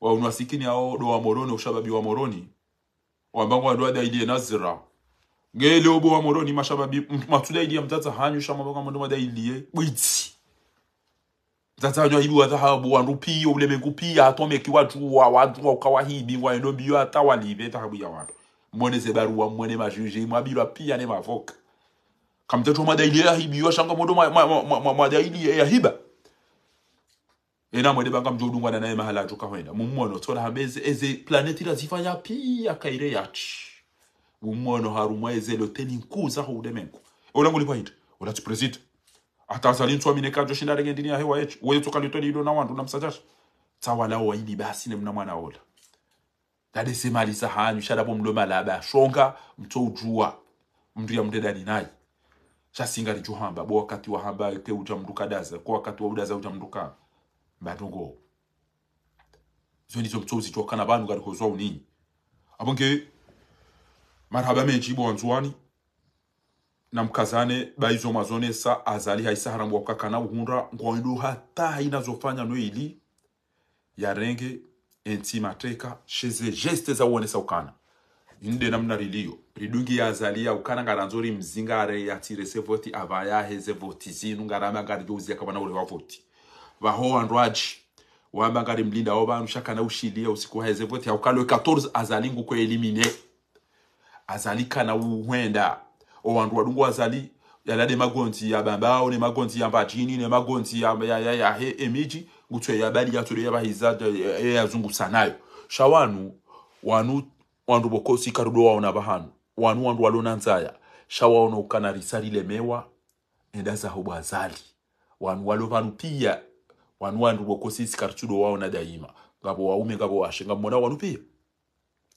wa unasikini ao do wa moroni ushababi wa moroni wambango wa doada ili nazira gele obo wa moroni mashababi matuda ile mtata hanyu shamba kwa ndo mada ile bwitsi mtata hanyu hibi wa tahabu wa yo ule ya atome kiwa jua watu wa kawa hibi wa eno biyo wali be tahabu ya watu mwone ze barua mwone majuji mwabilwa pia ne mavoka kamtatu mada ya hibi wa shanga ndo mada ile ya hiba ena mwede banga mjodungwana naye mahala atuka tukahwenda mumono tsola hameze eze planeti lazifanya pia kaire yachi mumono harumwa eze ezelo teni nkuza houdemenko olangulipa hita olatsupresita atazali ntswamine kajo shindalenye ndini ya hewa yechi weyo tsokalitoni ilo na wandu na msajashi namsajasha wa hili basi nemna mwana ola dadesemalisa hanyu shadapo mlomalaba shonga mto ujua mdu ya mndu yamndedani nai shasinga lijuhamba bo wakati wa hamba wahamba keuta mndu kadaza kwa wakati wa waudaza uta mndu kaa matungo zo ndizo mtsozi chokhana banu ngati kozwa unini aponge marhaba amenji ibo wanzuwani namkazane baizo mazonesa azali haisaharambwa kukakana uhunda ngwaidu hata zofanya no ili ya renge enti entimateka sheze jeste za uonesa ukana inde namna rilio ridungi ya azalia ukana ngaranzori mzinga tire se voti avaya heze voti zinu ngarama ngarijouzia kabana ule wa voti vahowanrwaji wambangari mlinda wo vanhu shakana ushilia usiku haeze vote yaukalo 14 azali ngu kwe elimine azali kana uhwenda owandu wadungu azali yala de magonzi ya bambao ne magonzi ya mbajini ne magonzi ya, ya, ya, ya he emiji ya ya bali ngutswe yabali yatole ya zungu sanayo shawanu wanu wandu bokosi karudo waona bahanu wanu wandu walona nzaya shawaona kana risali lemewa endaza zaho bwazali wanu walo vanu pia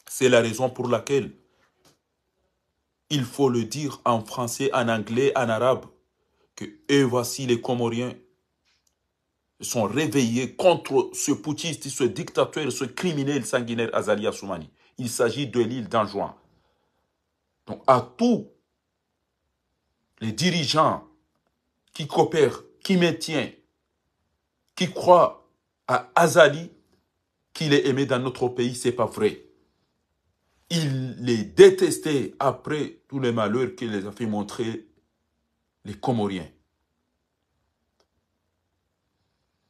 c'est la raison pour laquelle il faut le dire en français en anglais en arabe que et voici les comoriens sont réveillés contre ce poutiste, ce dictateur, ce criminel sanguinaire Azali Assoumani. Il s'agit de l'île d'Anjouan. Donc à tous les dirigeants qui coopèrent, qui maintiennent qui croit à Azali qu'il est aimé dans notre pays, ce n'est pas vrai. Il les détestait après tous les malheurs qu'il les a fait montrer les Comoriens.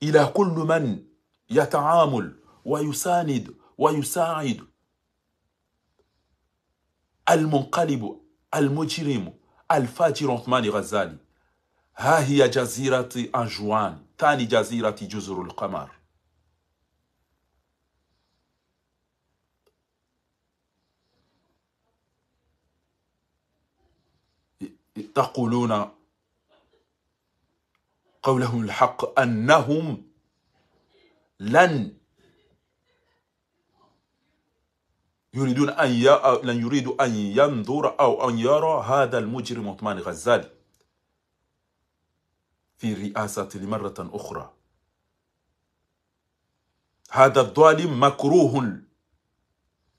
Il a man yata'amul wa yusanid wa yusa'id al munqalib al mujrim al fajir Othman Ghazali ha hiya ثاني جزيرة جزر القمر تقولون قولهم الحق أنهم لن يريدون أن لن يريدوا أن ينظر أو أن يرى هذا المجرم عثمان غزالي في الرئاسة لمرة أخرى هذا الظالم مكروه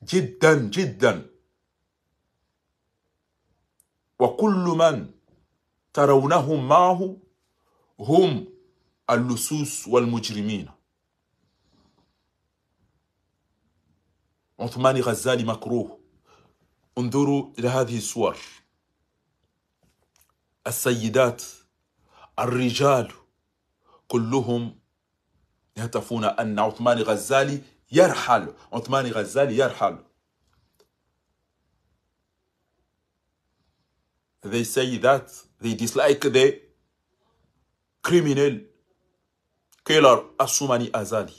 جدا جدا وكل من ترونهم معه هم اللصوص والمجرمين عثمان غزالي مكروه انظروا إلى هذه الصور السيدات الرجال كلهم يهتفون أن عثمان غزالي يرحل عثمان غزالي يرحل they say that they dislike the criminal killer Asumani Azali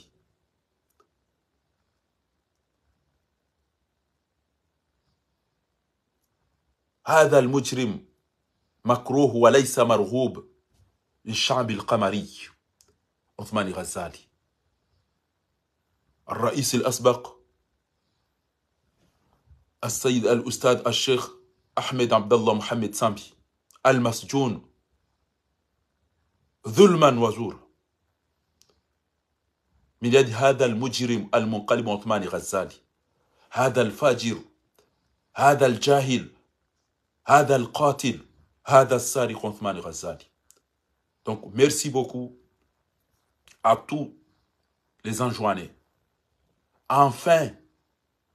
هذا المجرم مكروه وليس مرغوب للشعب القمري عثمان غزالي الرئيس الأسبق السيد الأستاذ الشيخ أحمد عبد الله محمد سامي المسجون ظلما وزورا من يد هذا المجرم المنقلب عثمان غزالي هذا الفاجر هذا الجاهل هذا القاتل هذا السارق عثمان غزالي Donc, merci beaucoup à tous les enjoignés. Enfin,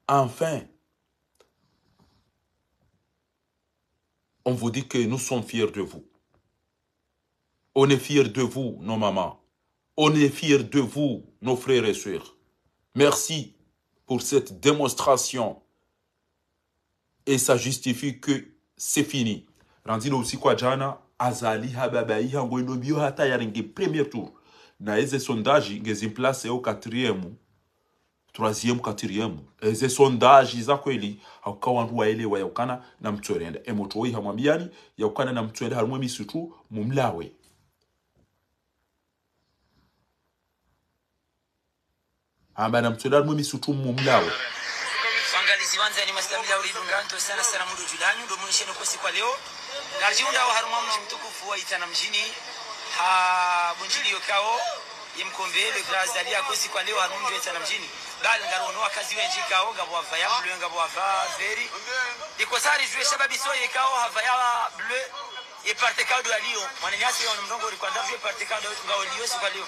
enfin, on vous dit que nous sommes fiers de vous. On est fiers de vous, nos mamans. On est fiers de vous, nos frères et sœurs. Merci pour cette démonstration. Et ça justifie que c'est fini. Randino aussi jana azaliha babaiha ngo biyo hata yaringi premier tour na eze nge zimplase yo katriyemu troisième quatrième eze sondage za kweli haukawa wantu waelewa yaukana na mtwerenda emotoi hamwambiani yaukana na mtwerenda harumwe misitu mumlawe hamba na mtwerenda harumwe misitu mumlawe lizibanza ni masitamila ulidunganto sana sana mudu julanyu ndo mwisheni kosi kwa leo unda wa harumwa mji mtukufu wa itana mjini ha bunjilio kao imkombele grazalia kosi kwa leo harumwa mji itana mjini bali ngarono wakazi wenji kao ngabo wava ya bleu ngabo wava veri ikosari jwe shababi soye kao hava ya bleu parte kao do alio mwananyasi wa mndongo ulikuwa ndavyo parte kao do ngao lio kwa leo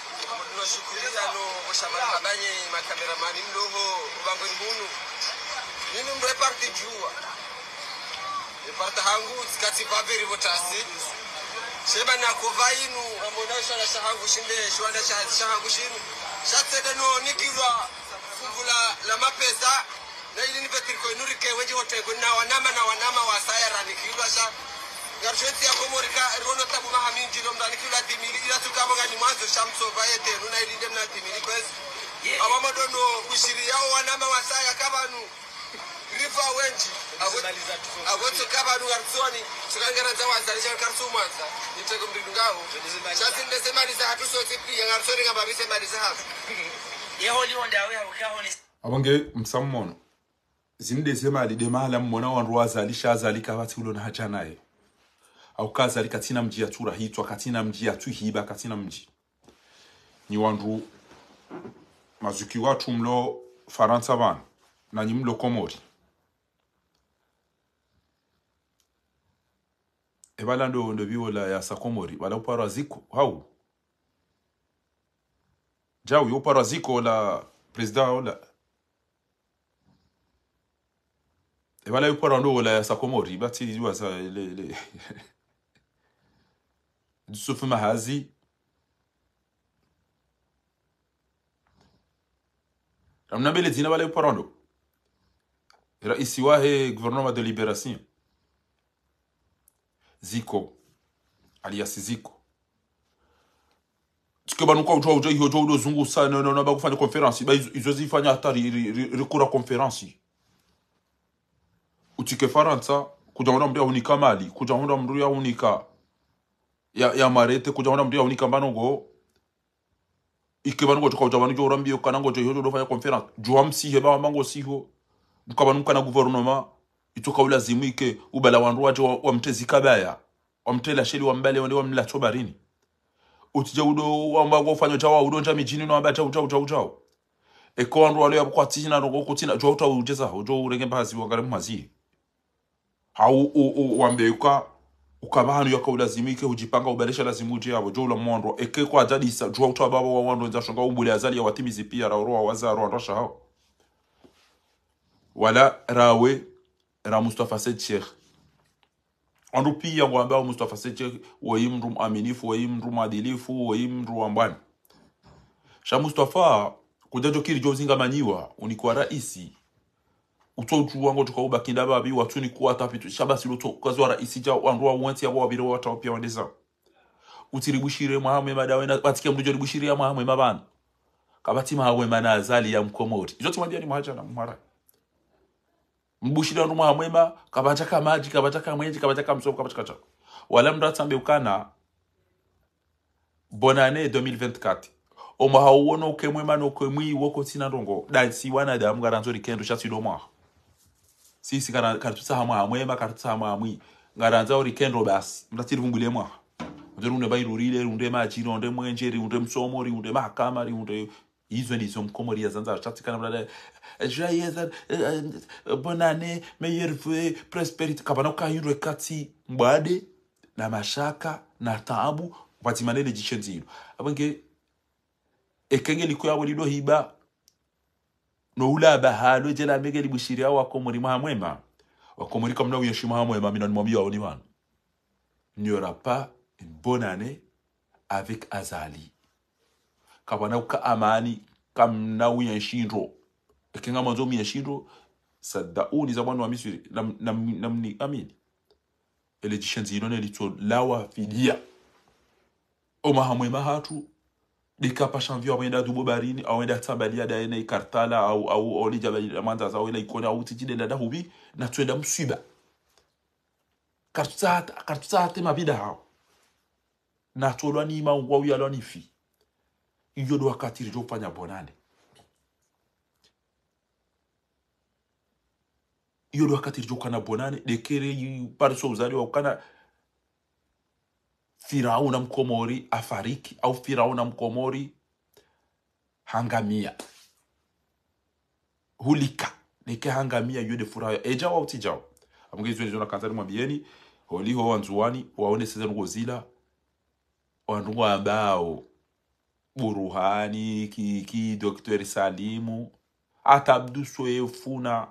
ndio shukrani alo oshabana habanye makameramani ndoho bango ngunu nini mreparte jua reparte hangu tsikati papiri votasi sheba nakova inu amona shala shahangu shinde shwanda shahangu shinu shatsede no nikilwa fungu la, la mapesa na ili nipetiriko inurike weji wotego na wanama na wanama sayara nikilwa sha ngarjweti ya komorika rono tabu mahaminji lo mranikilwa timiri ila tukabonga ni mwanzo shamsova yetenu na ili ndemna timiri kwezi yes. awamodono ushiri yao wanama wasaya kabanu ndilipa wenji avotso kavanhu karutsoni zvakangeradza wanzani chakarusi umwanza iteko mrindu ngaho chasi ndese marisa hatusotsi piya ngarutsoni ngambavise marisa hapo [laughs] yeholiwo ndawo yaukahoni abange msammono zindese mali demala mmona wandu wazalisha azalika vatsiulona hachanaye aukazali katina mji yaturahitwa katina mji yatuhiba katina mji ni wanru mazuki watu mlo faransa vanu nanyi mlo komori Et voilà e ndo la ya sakomori wala ziko hau jawi upara ziko la presida ola e wala upara la sakomori bati jua sa le le [laughs] mahazi ramna bele dina upara ndo raisi wahe gouvernement de libération ziko aliasi ziko tike banuka utoa utoa hiyo utoa sana na na kufanya conference ba izo zifanya hata rikura conference utike faransa kuja ona mndu unika mali kuja ona mndu unika ya ya marete kuja ona mndu aunika banongo ike banongo tuka utoa banongo rambio kanango jo hiyo do fanya conference jo amsi heba mango siho mkabanu kana gouvernement ituka ulazimike ubala wanruwate wamtezi kabaya wamtela sheli wambale wale wamlato barini utije udo wambago fanyo chawa udo nta mijini no abata uta uta uta eko wanru wale yapko atina rongo kutina jo uta ujeza jo urenge mpazi wangare mhazi hau wambeuka ukabahanu yako ulazimike ujipanga ubaresha lazimu uje yabo jo ulamwandro eke kwa jadi jadisa jo uta baba wa wandro nza shonga umbule azali ya watimizi pia rauro wa wazaro andosha hao wala rawe ra Mustafa sechek andu pia ngwambao Mustafa sechek Sheikh wai mndu mwaminifu wai mndu mwadilifu wai mndu wambwana sha Mustafa kujajo kiri jo zinga zingamanyiwa unikuwa raisi uto wango tuka uba kinda babi watu ni kuwa tapitu shabasi luto wa raisi ja wandu wa wanti ya wabira wata pia utiribushire utiribwishire mwahamwe dawe na batike mdujo ribushire ya ribwishire mwahamwe mabana kabati na azali ya mkomori izo timwambia ni mwaja na mwara mbushira rumwa hamwema kavataka maji kavataka mwenji kavataka msovu kavataka wala mndu atsambekana bonne année 2024 omwe hauwona ukemwema nokwemwiwo kotsina ndongo dansi wanadamu karanzori kendo chatsido mwaha sisi karitutsa hamwe hamwema karitutsa hamwe hamwi ngaranza uri kendo basi mtatirivumbwile mwaha nzori une bairurile riunde maji riunde mwenje riunde msomo riunde mahakama riunde izo ndizo mkomo riya zanza chatsikana mdada joyeuse euh, euh, bonne année meilleur vœu prosperity kabana ukanyirwe kati mbwade na mashaka na taabu watimanene jiche nzilo abange ekenge likwabo lilo hiba noulaba halo jela mege libushiria wako murimo hamwema wako muri kamna uyeshima hamwema mina nimwambia oni wana n'aura pas une bonne année avec azali kabana uka amani kamna uyenshindro lakini kama mwanzo mnashindwa sadauni za bwana wa Misri namni amini ele jishanzino ne litso lawa fidia o mahamwe mahatu dika dikapa shanvio awenda dubo barini awenda tabalia da ene kartala au au oli jabali la manza za ile ikona au tijide la dahubi na tuenda msiba kartsat kartsat ma mabida ha na tolwani maungwa uyalwani fi iyo do wakati fanya bonane iyo wakati rjo kana bonane dekere wa uzaliwa ukana na mkomori afariki au na mkomori hangamia hulika deke hangamia yode furaha ejawo autijao amgezwenezona kansari mwambieni holi ho wanzuwani waone zila wanungu ambao buruhani kiki doktori salimu atabdu atabduso funa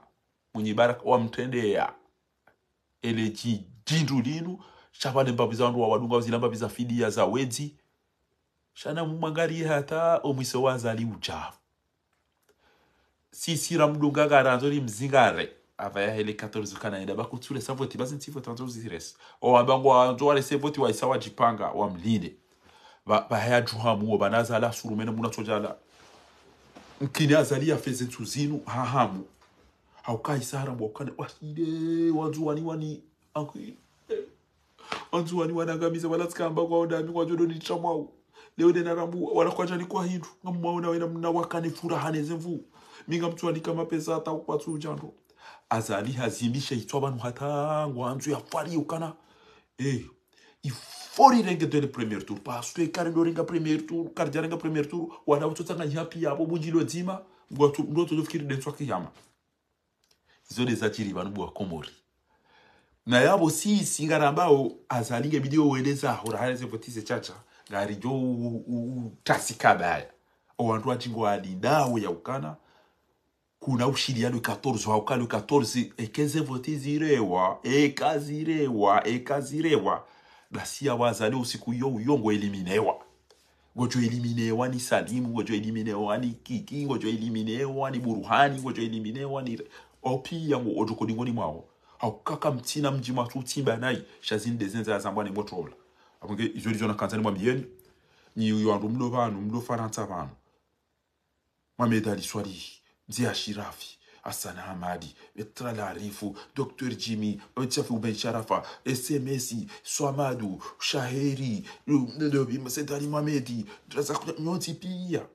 mwenye baraka wamtendea ele jindu linu chavale mbavi zandu wawadunga wazila mbavi za fidia za wedzi shana mumwangalie hata omwiso wazali uchafu sisira mdunga garanzori mzingare avaya hele 14 kanaenda bakutsule savoti bazintsivo tanzozires owabango wanzowale sevoti waisa wajipanga wamlinde bahayajuhamuwo banazala surumene munacojala nkini azali yafeze ntu zinu hahamu haukai sara bwakana wasire wanzu wani wani wani wani wanzu angamisa wala akwire wanzuwani wanangamiza walatsikamba kwawo ndami kwachononitira mwawo leo nenarambu wala kwa kwa hindu ngamumwaona wena mna wakane furaha nezemvu minga mtu wani kama mtsuwanika mapesa atako ujando azali hazimisha itswa vanhu hatangu wanzu hanzu yafariyo kana e eh, renge dele premier tour paswe kare renga premier tour kare jarenga premier tour wana utsotsanga nyapi yavo bunji lodzima ndototofikiri denswa kiyama zodezakiri banubu wa komori na yabo si singana ambao azalinga bidio hale zepo tise chacha o ngarijo utasikabaya owandu ajingo ya ukana kuna ushiri ya ukana ushiriano 14 haukali 14 ekeze eka zirewa eka zirewa na siya wazali usiku yo uyongo eliminewa gojo eliminewa ni salimu gojo eliminewa ni kiki gojo eliminewa ni buruhani gojo eliminewa ni ngo ophi yango ojokolingoni mwawo kaka mtina mdi mwathu utimba nayi shazini dezenza ya zambwa nengothola aponge izo lizo nakhantsani mwamiyeni niyo andu mlo vanhu mlofanatsa vanhu mwameda liswali mzee ashirafi Asana Hamadi, Betra Larifu, Dr. Jimmy, Mtsafu Ben Sharafa, SMS, Swamadou, Shaheri, Sedani Mamedi, Razak Nyonti pia.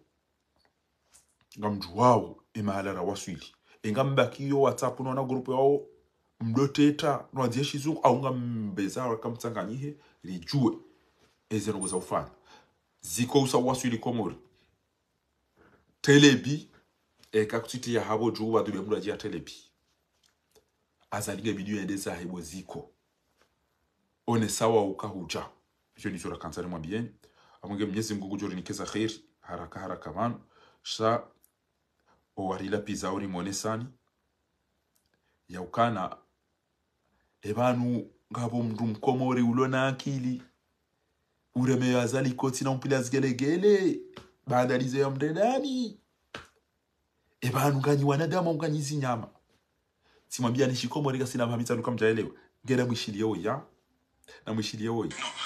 Ngamjuwao, emahala rawaswili. mbakiyo whatsapp na grupu yao mdoteta nwadzie shizungu nga mbeza wa kamtsanganyihe lijue eze ezenogo ufana ziko usa wasu ili komori telebi e kakutiti ya habo juu wa wadhule mdu ajia telebi azalinge ya endeza hebo ziko one sawa uka huja hiyo ni sura kansari mwabieni amunge mnyezi mgugu jori nikeza khair haraka haraka vanu sha owarilapizawri monesani yaukana ebanu ngabo mndu mkomori ulo na akili ureme koti na mpila zigelegele baadalize ya mdedani ebanu nganyi wanadamu nganyi zinyama simwambia nishikomori kasina vamitsaluka mjaelewa ngera mwishiliye oya na mwishiliye